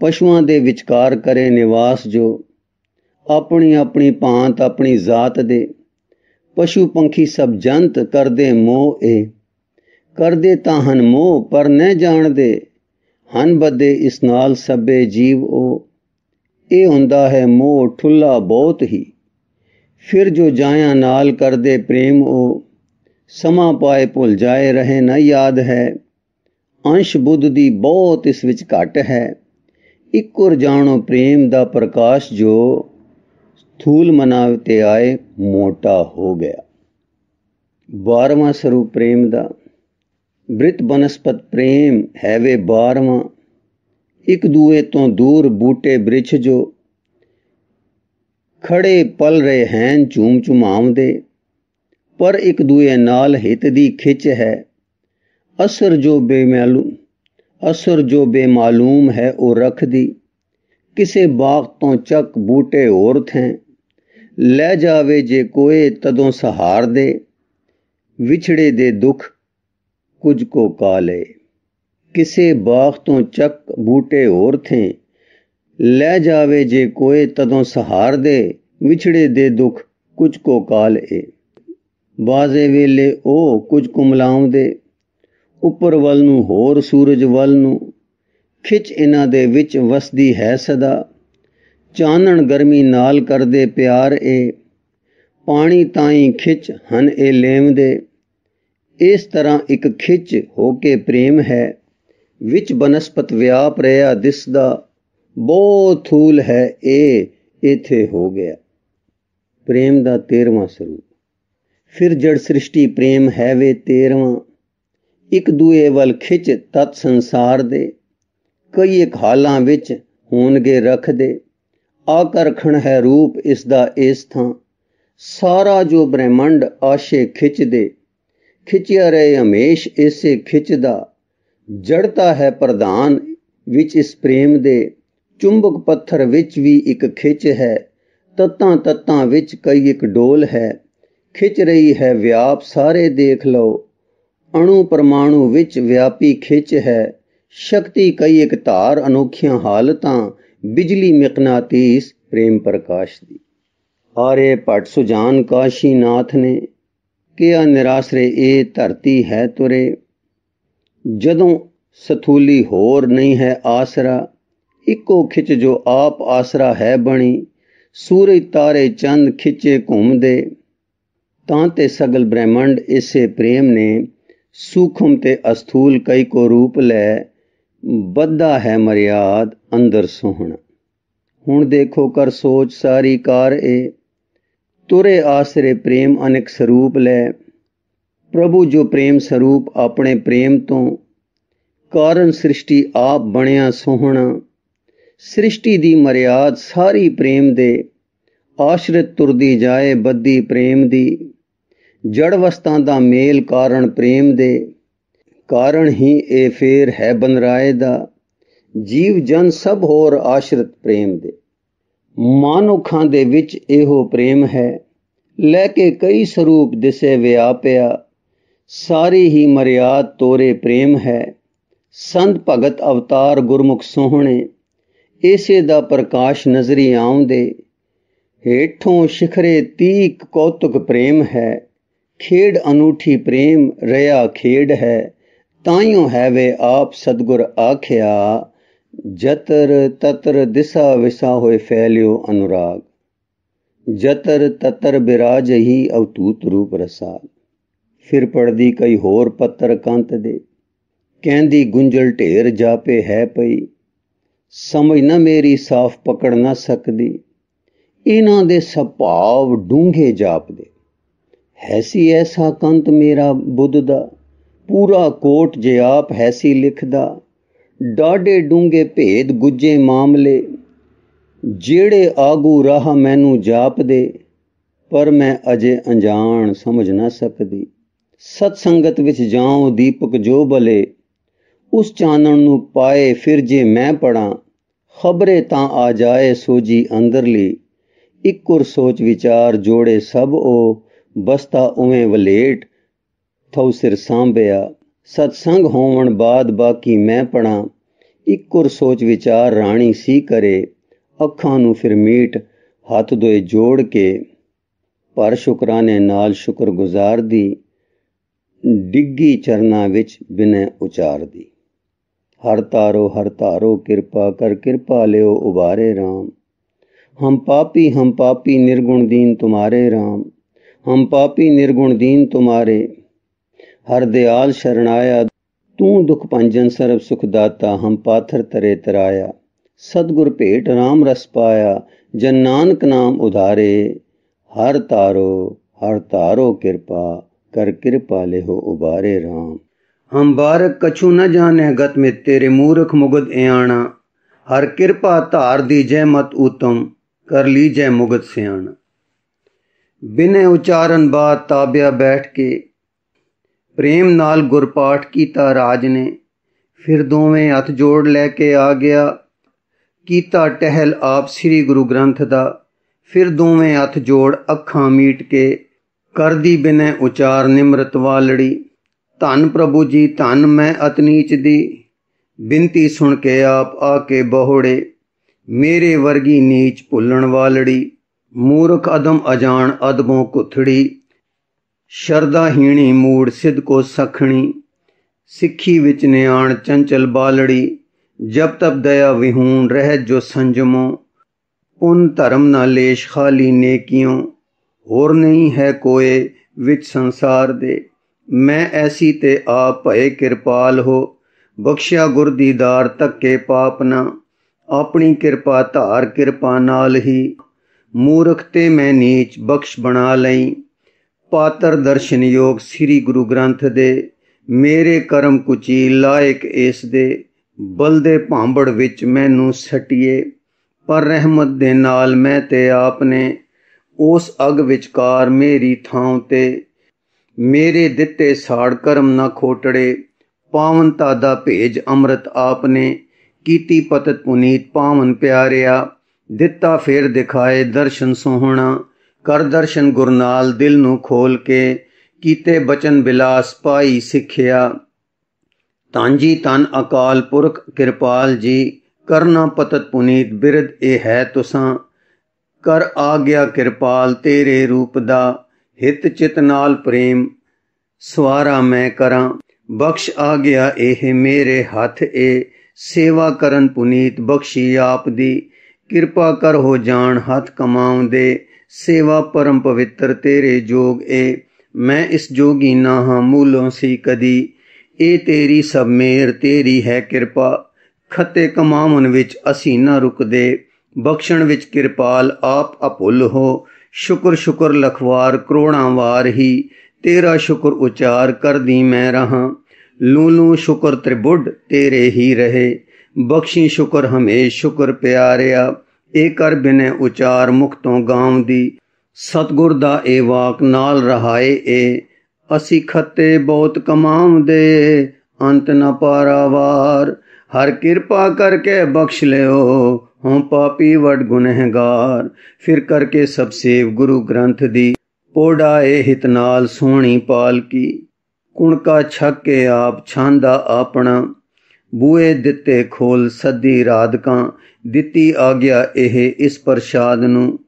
ਪਸ਼ੂਆਂ ਦੇ ਵਿਚਕਾਰ ਕਰੇ ਨਿਵਾਸ ਜੋ ਆਪਣੀ ਆਪਣੀ ਭਾਂਤ ਆਪਣੀ ਜ਼ਾਤ ਦੇ ਪਸ਼ੂ ਪੰਖੀ ਸਭ ਜੰਤ ਕਰਦੇ ਮੋਹ ਇਹ ਕਰਦੇ ਤਾਂ ਹਨ ਮੋਹ ਪਰ ਨਹੀਂ ਜਾਣਦੇ ਹਨ ਬੱਦੇ ਇਸ ਨਾਲ ਸਭੇ ਜੀਵ ਉਹ ਇਹ ਹੁੰਦਾ ਹੈ ਮੋਹ ਠੁੱਲਾ ਬਹੁਤ ਹੀ ਫਿਰ ਜੋ ਜਾਇਆ ਨਾਲ ਕਰਦੇ ਪ੍ਰੇਮ ਉਹ ਸਮਾਂ ਪਾਏ ਭੁੱਲ ਜਾਏ ਰਹੇ ਨਾ ਯਾਦ ਹੈ ਅੰਸ਼ ਬੁੱਧ ਦੀ ਬਹੁਤ ਇਸ ਵਿੱਚ ਘਟ ਹੈ ਇਕੁਰ ਜਾਣੋ ਪ੍ਰੇਮ ਦਾ ਪ੍ਰਕਾਸ਼ ਜੋ ਥੂਲ ਮਨਾਵਤੇ ਤੇ ਆਏ ਮੋਟਾ ਹੋ ਗਿਆ 12ਵਾਂ ਸਰੂਪ ਪ੍ਰੇਮ ਦਾ ਬ੍ਰਿਤ ਬਨਸਪਤ ਪ੍ਰੇਮ ਹੈ ਵੇ 12ਵਾਂ ਇੱਕ ਦੂਏ ਤੋਂ ਦੂਰ ਬੂਟੇ ਬ੍ਰਿਛ ਜੋ ਖੜੇ ਪਲ ਰਹੇ ਹਨ ਝੂਮ ਝੁਮਾਉਂਦੇ ਪਰ ਇੱਕ ਦੂਏ ਨਾਲ ਹਿੱਤ ਦੀ ਖਿੱਚ ਹੈ ਅਸਰ ਜੋ ਬੇਮਾਲੂਮ ਅਸਰ ਜੋ ਬੇਮਾਲੂਮ ਹੈ ਉਹ ਰੱਖਦੀ ਕਿਸੇ ਬਾਗ ਤੋਂ ਚੱਕ ਬੂਟੇ ਹੋਰ ਥੈਂ ਲੈ ਜਾਵੇ ਜੇ ਕੋਏ ਤਦੋਂ ਸਹਾਰ ਦੇ ਵਿਛੜੇ ਦੇ ਦੁੱਖ ਕੁਝ ਕੋ ਕਾਲੇ ਕਿਸੇ ਬਾਗ ਤੋਂ ਚੱਕ ਬੂਟੇ ਹੋਰ ਥੇ ਲੈ ਜਾਵੇ ਜੇ ਕੋਏ ਤਦੋਂ ਸਹਾਰ ਦੇ ਵਿਛੜੇ ਦੇ ਦੁੱਖ ਕੁਝ ਕੋ ਕਾਲੇ ਬਾਜ਼ੇ ਵੇਲੇ ਉਹ ਕੁਝ ਕੁਮਲਾਉਂ ਦੇ ਉੱਪਰ ਵੱਲ ਨੂੰ ਹੋਰ ਸੂਰਜ ਵੱਲ ਨੂੰ ਖਿੱਚ ਇਹਨਾਂ ਦੇ ਵਿੱਚ ਵਸਦੀ ਹੈ ਸਦਾ ਚਾਨਣ ਗਰਮੀ ਨਾਲ ਕਰਦੇ ਪਿਆਰ ਏ ਪਾਣੀ ਤਾਈਂ ਖਿੱਚ ਹਨ ਇਹ ਦੇ ਇਸ ਤਰ੍ਹਾਂ ਇੱਕ ਖਿੱਚ ਹੋ ਕੇ ਪ੍ਰੇਮ ਹੈ ਵਿੱਚ ਬਨਸਪਤ ਵਿਆਪ ਰਿਆ ਦਿਸਦਾ ਬਹੁਤ ਥੂਲ ਹੈ ਇਹ ਇਥੇ ਹੋ ਗਿਆ ਪ੍ਰੇਮ ਦਾ 13ਵਾਂ ਸਰੂਪ ਫਿਰ ਜੜ ਸ੍ਰਿਸ਼ਟੀ ਪ੍ਰੇਮ ਹੈ ਵੇ 13ਵਾਂ ਇੱਕ ਦੂਏ ਵੱਲ ਖਿੱਚ ਤਤ ਸੰਸਾਰ ਦੇ ਕਈ ਇੱਕ ਹਾਲਾਂ ਵਿੱਚ ਹੋਣਗੇ ਰਖ ਦੇ ਆਕਰਖਣ ਹੈ ਰੂਪ ਇਸ ਦਾ ਇਸ ਥਾਂ ਸਾਰਾ ਜੋ ਬ੍ਰਹਿਮੰਡ ਆਸ਼ੇ ਖਿੱਚ ਦੇ ਖਿੱਚਿਆ ਰਹੇ ਹਮੇਸ਼ ਇਸੇ ਖਿੱਚ ਦਾ ਜੜਤਾ ਹੈ ਪ੍ਰਧਾਨ ਵਿੱਚ ਇਸ ਪ੍ਰੇਮ ਦੇ ਚੁੰਬਕ ਪੱਥਰ ਵਿੱਚ ਵੀ ਇੱਕ ਖਿੱਚ ਹੈ ਤਤਾਂ ਤਤਾਂ ਵਿੱਚ ਕਈ ਇੱਕ ਡੋਲ ਹੈ ਖਿੱਚ ਰਹੀ ਹੈ ਵਿਆਪ ਸਾਰੇ ਦੇਖ ਲਓ ਅਣੂ ਪਰਮਾਣੂ ਵਿੱਚ ਵਿਆਪੀ ਖਿੱਚ ਹੈ ਸ਼ਕਤੀ ਕਈ ਇੱਕ ਧਾਰ ਅਨੋਖੀਆਂ ਹਾਲਤਾਂ ਬਿਜਲੀ ਮਿਕਨਾਤੀਸ ਪ੍ਰੇਮ ਪ੍ਰਕਾਸ਼ ਦੀ ਆਰੇ ਪਟ ਸੁਜਾਨ ਕਾਸ਼ੀਨਾਥ ਨੇ ਕਿਆ ਨਿਰਾਸਰੇ ਇਹ ਧਰਤੀ ਹੈ ਤੁਰੇ ਜਦੋਂ ਸਥੂਲੀ ਹੋਰ ਨਹੀਂ ਹੈ ਆਸਰਾ ਇੱਕੋ ਖਿੱਚ ਜੋ ਆਪ ਆਸਰਾ ਹੈ ਬਣੀ ਸੂਰਜ ਤਾਰੇ ਚੰਦ ਖਿੱਚੇ ਘੁੰਮਦੇ ਤਾਂ ਤੇ ਸਗਲ ਬ੍ਰਹਿਮੰਡ ਇਸੇ ਪ੍ਰੇਮ ਨੇ ਸੂਖਮ ਤੇ ਅਸਥੂਲ ਕਈ ਕੋ ਰੂਪ ਲੈ ਬੱਧਾ ਹੈ ਮਰਿਆਦ ਅੰਦਰ ਸੋਹਣ ਹੁਣ ਦੇਖੋ ਕਰ ਸੋਚ ਸਾਰੀ ਕਾਰ ਏ ਤੁਰੇ ਆਸਰੇ ਪ੍ਰੇਮ ਅਨੇਕ ਸਰੂਪ ਲੈ ਪ੍ਰਭੂ ਜੋ ਪ੍ਰੇਮ ਸਰੂਪ ਆਪਣੇ ਪ੍ਰੇਮ ਤੋਂ ਕਾਰਨ ਸ੍ਰਿਸ਼ਟੀ ਆਪ ਬਣਿਆ ਸੋਹਣਾ ਸ੍ਰਿਸ਼ਟੀ ਦੀ ਮਰਿਆਦ ਸਾਰੀ ਪ੍ਰੇਮ ਦੇ ਆਸ਼ਰਿਤ ਤੁਰਦੀ ਜਾਏ ਬੱਦੀ ਪ੍ਰੇਮ ਦੀ ਜੜ ਵਸਤਾਂ ਦਾ ਮੇਲ ਕਾਰਨ ਪ੍ਰੇਮ ਦੇ ਕਾਰਨ ਹੀ ਇਹ ਫੇਰ ਹੈ ਬਨਰਾਏ ਦਾ ਜੀਵ ਜਨ ਸਭ ਹੋਰ ਆਸ਼ਰਿਤ ਪ੍ਰੇਮ ਦੇ ਮਾਨੁਖਾਂ ਦੇ ਵਿੱਚ ਇਹੋ ਪ੍ਰੇਮ ਹੈ ਲੈ ਕੇ ਕਈ ਸਰੂਪ ਦਿਸੇ ਵਿਆਪਿਆ ਸਾਰੀ ਹੀ ਮਰਿਆਦ ਤੋਰੇ ਪ੍ਰੇਮ ਹੈ ਸੰਤ ਭਗਤ ਅਵਤਾਰ ਗੁਰਮੁਖ ਸੋਹਣੇ ਇਸੇ ਦਾ ਪ੍ਰਕਾਸ਼ ਨਜ਼ਰੀ ਆਉਂਦੇ ਹੇਠੋਂ ਸ਼ਿਖਰੇ ਤੀਕ ਕੌਤੁਕ ਪ੍ਰੇਮ ਹੈ ਖੇਡ ਅਨੂਠੀ ਪ੍ਰੇਮ ਰਿਆ ਖੇਡ ਹੈ ਤਾਈਓ ਹੈ ਵੇ ਆਪ ਸਤਗੁਰ ਆਖਿਆ ਜਤਰ ਤਤਰ ਦਿਸਾ ਵਿਸਾ ਹੋਏ ਫੈਲਿਓ ਅਨੁਰਾਗ ਜਤਰ ਤਤਰ ਬਿਰਾਜ ਹੀ ਅਵਤੂਤ ਰੂਪ ਰਸਾ ਫਿਰ ਪੜਦੀ ਕਈ ਹੋਰ ਪੱਤਰ ਕੰਤ ਦੇ ਕਹਿੰਦੀ ਗੁੰਝਲ ਢੇਰ ਜਾਪੇ ਹੈ ਪਈ ਸਮਝ ਨਾ ਮੇਰੀ ਸਾਫ਼ ਪਕੜ ਨਾ ਸਕਦੀ ਇਹਨਾਂ ਦੇ ਸੁਭਾਵ ਡੂੰਘੇ ਜਾਪਦੇ ਹੈਸੀ ਐਸਾ ਕੰਤ ਮੇਰਾ ਬੁੱਧ ਦਾ ਪੂਰਾ ਕੋਟ ਜੇ ਆਪ ਹੈਸੀ ਲਿਖਦਾ ਡਾਡੇ ਡੂੰਗੇ ਭੇਦ ਗੁੱਜੇ ਮਾਮਲੇ ਜਿਹੜੇ ਆਗੂ ਰਾਹ ਮੈਨੂੰ ਜਾਪਦੇ ਪਰ ਮੈਂ ਅਜੇ ਅਣਜਾਣ ਸਮਝ ਨਾ ਸਕਦੀ ਸਤ ਸੰਗਤ ਵਿੱਚ ਜਾਉ ਦੀਪਕ ਜੋ ਬਲੇ ਉਸ ਚਾਨਣ ਨੂੰ ਪਾਏ ਫਿਰ ਜੇ ਮੈਂ ਪੜਾਂ ਖਬਰੇ ਤਾਂ ਆ ਜਾਏ ਸੋਜੀ ਅੰਦਰਲੀ ਇੱਕੁਰ ਸੋਚ ਵਿਚਾਰ ਜੋੜੇ ਸਭ ਉਹ ਬਸਤਾ ਉਵੇਂ ਵਲੇਟ ਥਉ ਸਿਰ ਸਾਂਭਿਆ ਸਤਸੰਗ ਹੋਵਣ ਬਾਦ ਬਾਕੀ ਮੈਂ ਪੜਾਂ ਇੱਕੁਰ ਸੋਚ ਵਿਚਾਰ ਰਾਣੀ ਸੀ ਕਰੇ ਅੱਖਾਂ ਨੂੰ ਫਿਰ ਮੀਟ ਹੱਥ ਦੋਏ ਜੋੜ ਕੇ ਪਰ ਸ਼ੁਕਰਾਨੇ ਨਾਲ ਸ਼ੁਕਰਗੁਜ਼ਾਰ ਦੀ ਡਿੱਗੀ ਚਰਨਾ ਵਿੱਚ ਬਿਨੈ ਉਚਾਰ ਦੀ ਹਰ ਤਾਰੋ ਹਰ ਤਾਰੋ ਕਿਰਪਾ ਕਰ ਕਿਰਪਾ ਲਿਓ ਉਬਾਰੇ ਰਾਮ ਹਮ ਪਾਪੀ ਹਮ ਪਾਪੀ ਨਿਰਗੁਣ ਦੀਨ ਤੁਮਾਰੇ ਰਾਮ ਹਮ ਪਾਪੀ ਨਿਰਗੁਣ ਦੀਨ ਤੁਮਾਰੇ ਹਰ ਦਿਆਲ ਸ਼ਰਣਾਇਆ ਤੂੰ ਦੁਖ ਪੰਜਨ ਸਰਬ ਸੁਖ ਦਾਤਾ ਹਮ ਪਾਥਰ ਤਰੇ ਤਰਾਇਆ ਸਤਗੁਰ ਭੇਟ ਰਾਮ ਰਸ ਪਾਇਆ ਜਨ ਨਾਨਕ ਨਾਮ ਉਧਾਰੇ ਹਰ ਤਾਰੋ ਹਰ ਤਾਰੋ ਕਿਰਪਾ ਕਰ ਕਿਰਪਾ ਹੋ ਉਬਾਰੇ ਰਾਮ ਹਮ ਬਾਰਕ ਕਛੂ ਨ ਜਾਣੇ ਗਤ ਮੇ ਤੇਰੇ ਮੂਰਖ ਮੁਗਦ ਇਆਣਾ ਹਰ ਕਿਰਪਾ ਧਾਰ ਦੀ ਜੈ ਮਤ ਉਤਮ ਕਰ ਲੀਜੈ ਮੁਗਦ ਸਿਆਣਾ ਬਿਨੇ ਉਚਾਰਨ ਬਾਤ ਤਾਬਿਆ ਬੈਠ ਕੇ ਪ੍ਰੇਮ ਨਾਲ ਗੁਰਪਾਠ ਕੀਤਾ ਰਾਜ ਨੇ ਫਿਰ ਦੋਵੇਂ ਹੱਥ ਜੋੜ ਲੈ ਕੇ ਆ ਗਿਆ ਕੀਤਾ ਟਹਿਲ ਆਪ ਸ੍ਰੀ ਗੁਰੂ ਗ੍ਰੰਥ ਦਾ ਫਿਰ ਦੋਵੇਂ ਹੱਥ ਜੋੜ ਅੱਖਾਂ ਮੀਟ ਕੇ ਕਰਦੀ ਬਿਨੈ ਉਚਾਰ ਨਿਮਰਤ ਵਾਲੜੀ ਧੰਨ ਪ੍ਰਭੂ ਜੀ ਧੰਨ ਮੈਂ ਅਤਨੀਚ ਦੀ ਬਿੰਤੀ ਸੁਣ ਕੇ ਆਪ ਆ ਕੇ ਬਹੋੜੇ ਮੇਰੇ ਵਰਗੀ ਨੀਚ ਭੁੱਲਣ ਵਾਲੜੀ ਮੂਰਖ ਅਦਮ ਅਜਾਣ ਅਦਬੋਂ ਕੁਥੜੀ ਸ਼ਰਧਾਹੀਣੀ ਮੂੜ ਸਿੱਧ ਕੋ ਸਖਣੀ ਸਿੱਖੀ ਵਿੱਚ ਨਿਆਣ ਚੰਚਲ ਬਾਲੜੀ ਜਬ ਤਬ ਦਇਆ ਵਿਹੂਣ ਰਹਿ ਜੋ ਸੰਜਮੋ ਪੁੰਨ ਧਰਮ ਨਾ ਲੇਸ਼ ਖਾਲੀ ਨੇਕੀਆਂ ਹੋਰ ਨਹੀਂ ਹੈ ਕੋਏ ਵਿੱਚ ਸੰਸਾਰ ਦੇ ਮੈਂ ਐਸੀ ਤੇ ਆਪ ਭਏ ਕਿਰਪਾਲ ਹੋ ਬਖਸ਼ਿਆ ਗੁਰ ਦੀਦਾਰ ਤੱਕੇ ਪਾਪ ਨਾ ਆਪਣੀ ਕਿਰਪਾ ਧਾਰ ਕਿਰਪਾ ਨਾਲ ਹੀ ਮੂਰਖ ਤੇ ਮੈਂ ਨੀਚ ਬਖਸ਼ ਬਣਾ ਲਈ ਪਾਤਰ ਦਰਸ਼ਨਯੋਗ ਸ੍ਰੀ ਗੁਰੂ ਗ੍ਰੰਥ ਦੇ ਮੇਰੇ ਕਰਮ ਕੁਚੀ ਲਾਇਕ ਇਸ ਦੇ ਬਲਦੇ ਭਾਂਬੜ ਵਿੱਚ ਮੈਨੂੰ ਸਟਿਏ ਪਰ ਰਹਿਮਤ ਦੇ ਨਾਲ ਮੈਂ ਤੇ ਆਪਨੇ ਉਸ ਅਗ ਵਿਚਕਾਰ ਮੇਰੀ ਥਾਂ ਤੇ ਮੇਰੇ ਦਿੱਤੇ ਸਾੜ ਕਰਮ ਨਾ ਖੋਟੜੇ ਪਾਵਨ ਦਾ ਭੇਜ ਅੰਮ੍ਰਿਤ ਆਪਨੇ ਕੀਤੀ ਪਤਤ ਪੁਨੀਤ ਪਾਵਨ ਪਿਆਰਿਆ ਦਿੱਤਾ ਫੇਰ ਦਿਖਾਏ ਦਰਸ਼ਨ ਸੋਹਣਾ ਕਰ ਦਰਸ਼ਨ ਗੁਰਨਾਲ ਦਿਲ ਨੂੰ ਖੋਲ ਕੇ ਕੀਤੇ ਬਚਨ ਬਿਲਾਸ ਪਾਈ ਸਿੱਖਿਆ ਤਾਂਜੀ ਤਨ ਅਕਾਲ ਪੁਰਖ ਕਿਰਪਾਲ ਜੀ ਕਰਨਾ ਪਤਤ ਪੁਨੀਤ ਬਿਰਦ ਇਹ ਹੈ ਤੁਸਾਂ ਕਰ ਆ ਗਿਆ ਕਿਰਪਾਲ ਤੇਰੇ ਰੂਪ ਦਾ ਹਿਤ ਚਿਤ ਨਾਲ ਪ੍ਰੇਮ ਸਵਾਰਾ ਮੈਂ ਕਰਾਂ ਬਖਸ਼ ਆ ਗਿਆ ਇਹ ਮੇਰੇ ਹੱਥ ਏ ਸੇਵਾ ਕਰਨ ਪੁਨੀਤ ਬਖਸ਼ੀ ਆਪ ਦੀ ਕਿਰਪਾ ਕਰ ਹੋ ਜਾਣ ਹੱਥ ਕਮਾਉਂਦੇ ਸੇਵਾ ਪਰਮ ਪਵਿੱਤਰ ਤੇਰੇ ਜੋਗ ਏ ਮੈਂ ਇਸ ਜੋਗੀ ਨਾ ਹਾਂ ਮੂਲੋਂ ਸੀ ਕਦੀ ਏ ਤੇਰੀ ਸਭ ਮੇਰ ਤੇਰੀ ਹੈ ਕਿਰਪਾ ਖਤੇ ਕਮਾਵਨ ਵਿੱਚ ਅਸੀਂ ਨਾ ਰੁਕਦੇ ਬਖਸ਼ਣ ਵਿੱਚ ਕਿਰਪਾਲ ਆਪ ਅਪੁੱਲ ਹੋ ਸ਼ੁਕਰ ਸ਼ੁਕਰ ਲਖਵਾਰ ਕਰੋਣਾ ਵਾਰ ਹੀ ਤੇਰਾ ਸ਼ੁਕਰ ਉਚਾਰ ਕਰਦੀ ਮੈਂ ਰਹਾ ਲੂਲੂ ਸ਼ੁਕਰ ਤ੍ਰਿਬੁੱਡ ਤੇਰੇ ਹੀ ਰਹੇ ਬਖਸ਼ੀ ਸ਼ੁਕਰ ਹਮੇ ਸ਼ੁਕਰ ਪਿਆਰਿਆ ਇਹ ਕਰ ਬਿਨੇ ਉਚਾਰ ਮੁਖ ਤੋਂ ਗਾਉਂ ਦੀ ਸਤਗੁਰ ਦਾ ਇਹ ਵਾਕ ਨਾਲ ਰਹਾਏ ਏ ਅਸੀਂ ਖੱਤੇ ਬਹੁਤ ਕਮਾਉਂਦੇ ਅੰਤ ਨ ਪਾਰਾਵਾਰ ਹਰ ਕਿਰਪਾ ਕਰਕੇ ਬਖਸ਼ ਲਿਓ ਹਉ ਪਾਪੀ ਵਡ ਗੁਨਹਗਾਰ ਫਿਰ ਕਰਕੇ ਸਭ ਸੇਵ ਗੁਰੂ ਗ੍ਰੰਥ ਦੀ ਪੋੜਾਏ ਹਿਤ ਨਾਲ ਸੋਹਣੀ ਪਾਲਕੀ ਕੁਣ ਕਾ ਛੱਕੇ ਆਪ ਛਾਂਦਾ ਆਪਣਾ ਬੂਏ ਦਿੱਤੇ ਖੋਲ ਸੱਦੀ ਕਾ ਦਿੱਤੀ ਆਗਿਆ ਇਹ ਇਸ ਪ੍ਰਸ਼ਾਦ ਨੂੰ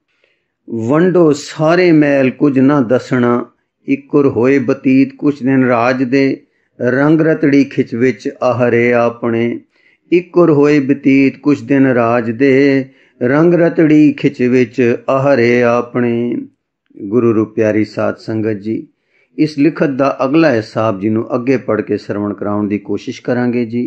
ਵੰਡੋ ਸਾਰੇ ਮੈਲ ਕੁਝ ਨਾ ਦਸਣਾ ਇਕੁਰ ਹੋਏ ਬਤੀਤ ਕੁਛ ਦਿਨ ਰਾਜ ਦੇ ਰੰਗ ਰਤੜੀ ਖਿਚ ਵਿੱਚ ਆਹਰੇ ਆਪਣੇ ਇਕੁਰ ਹੋਏ ਬਤੀਤ ਕੁਛ ਦਿਨ ਰਾਜ ਦੇ ਰੰਗ ਰਤੜੀ ਖਿਚ ਵਿੱਚ ਆਹਰੇ ਆਪਣੇ ਗੁਰੂ ਰੂਪਿਆਰੀ ਸਾਧ ਸੰਗਤ ਜੀ ਇਸ ਲਿਖਤ ਦਾ ਅਗਲਾ ਹਿਸਾਬ ਜੀ ਨੂੰ ਅੱਗੇ ਪੜ ਕੇ ਸਰਵਣ ਕਰਾਉਣ ਦੀ ਕੋਸ਼ਿਸ਼ ਕਰਾਂਗੇ ਜੀ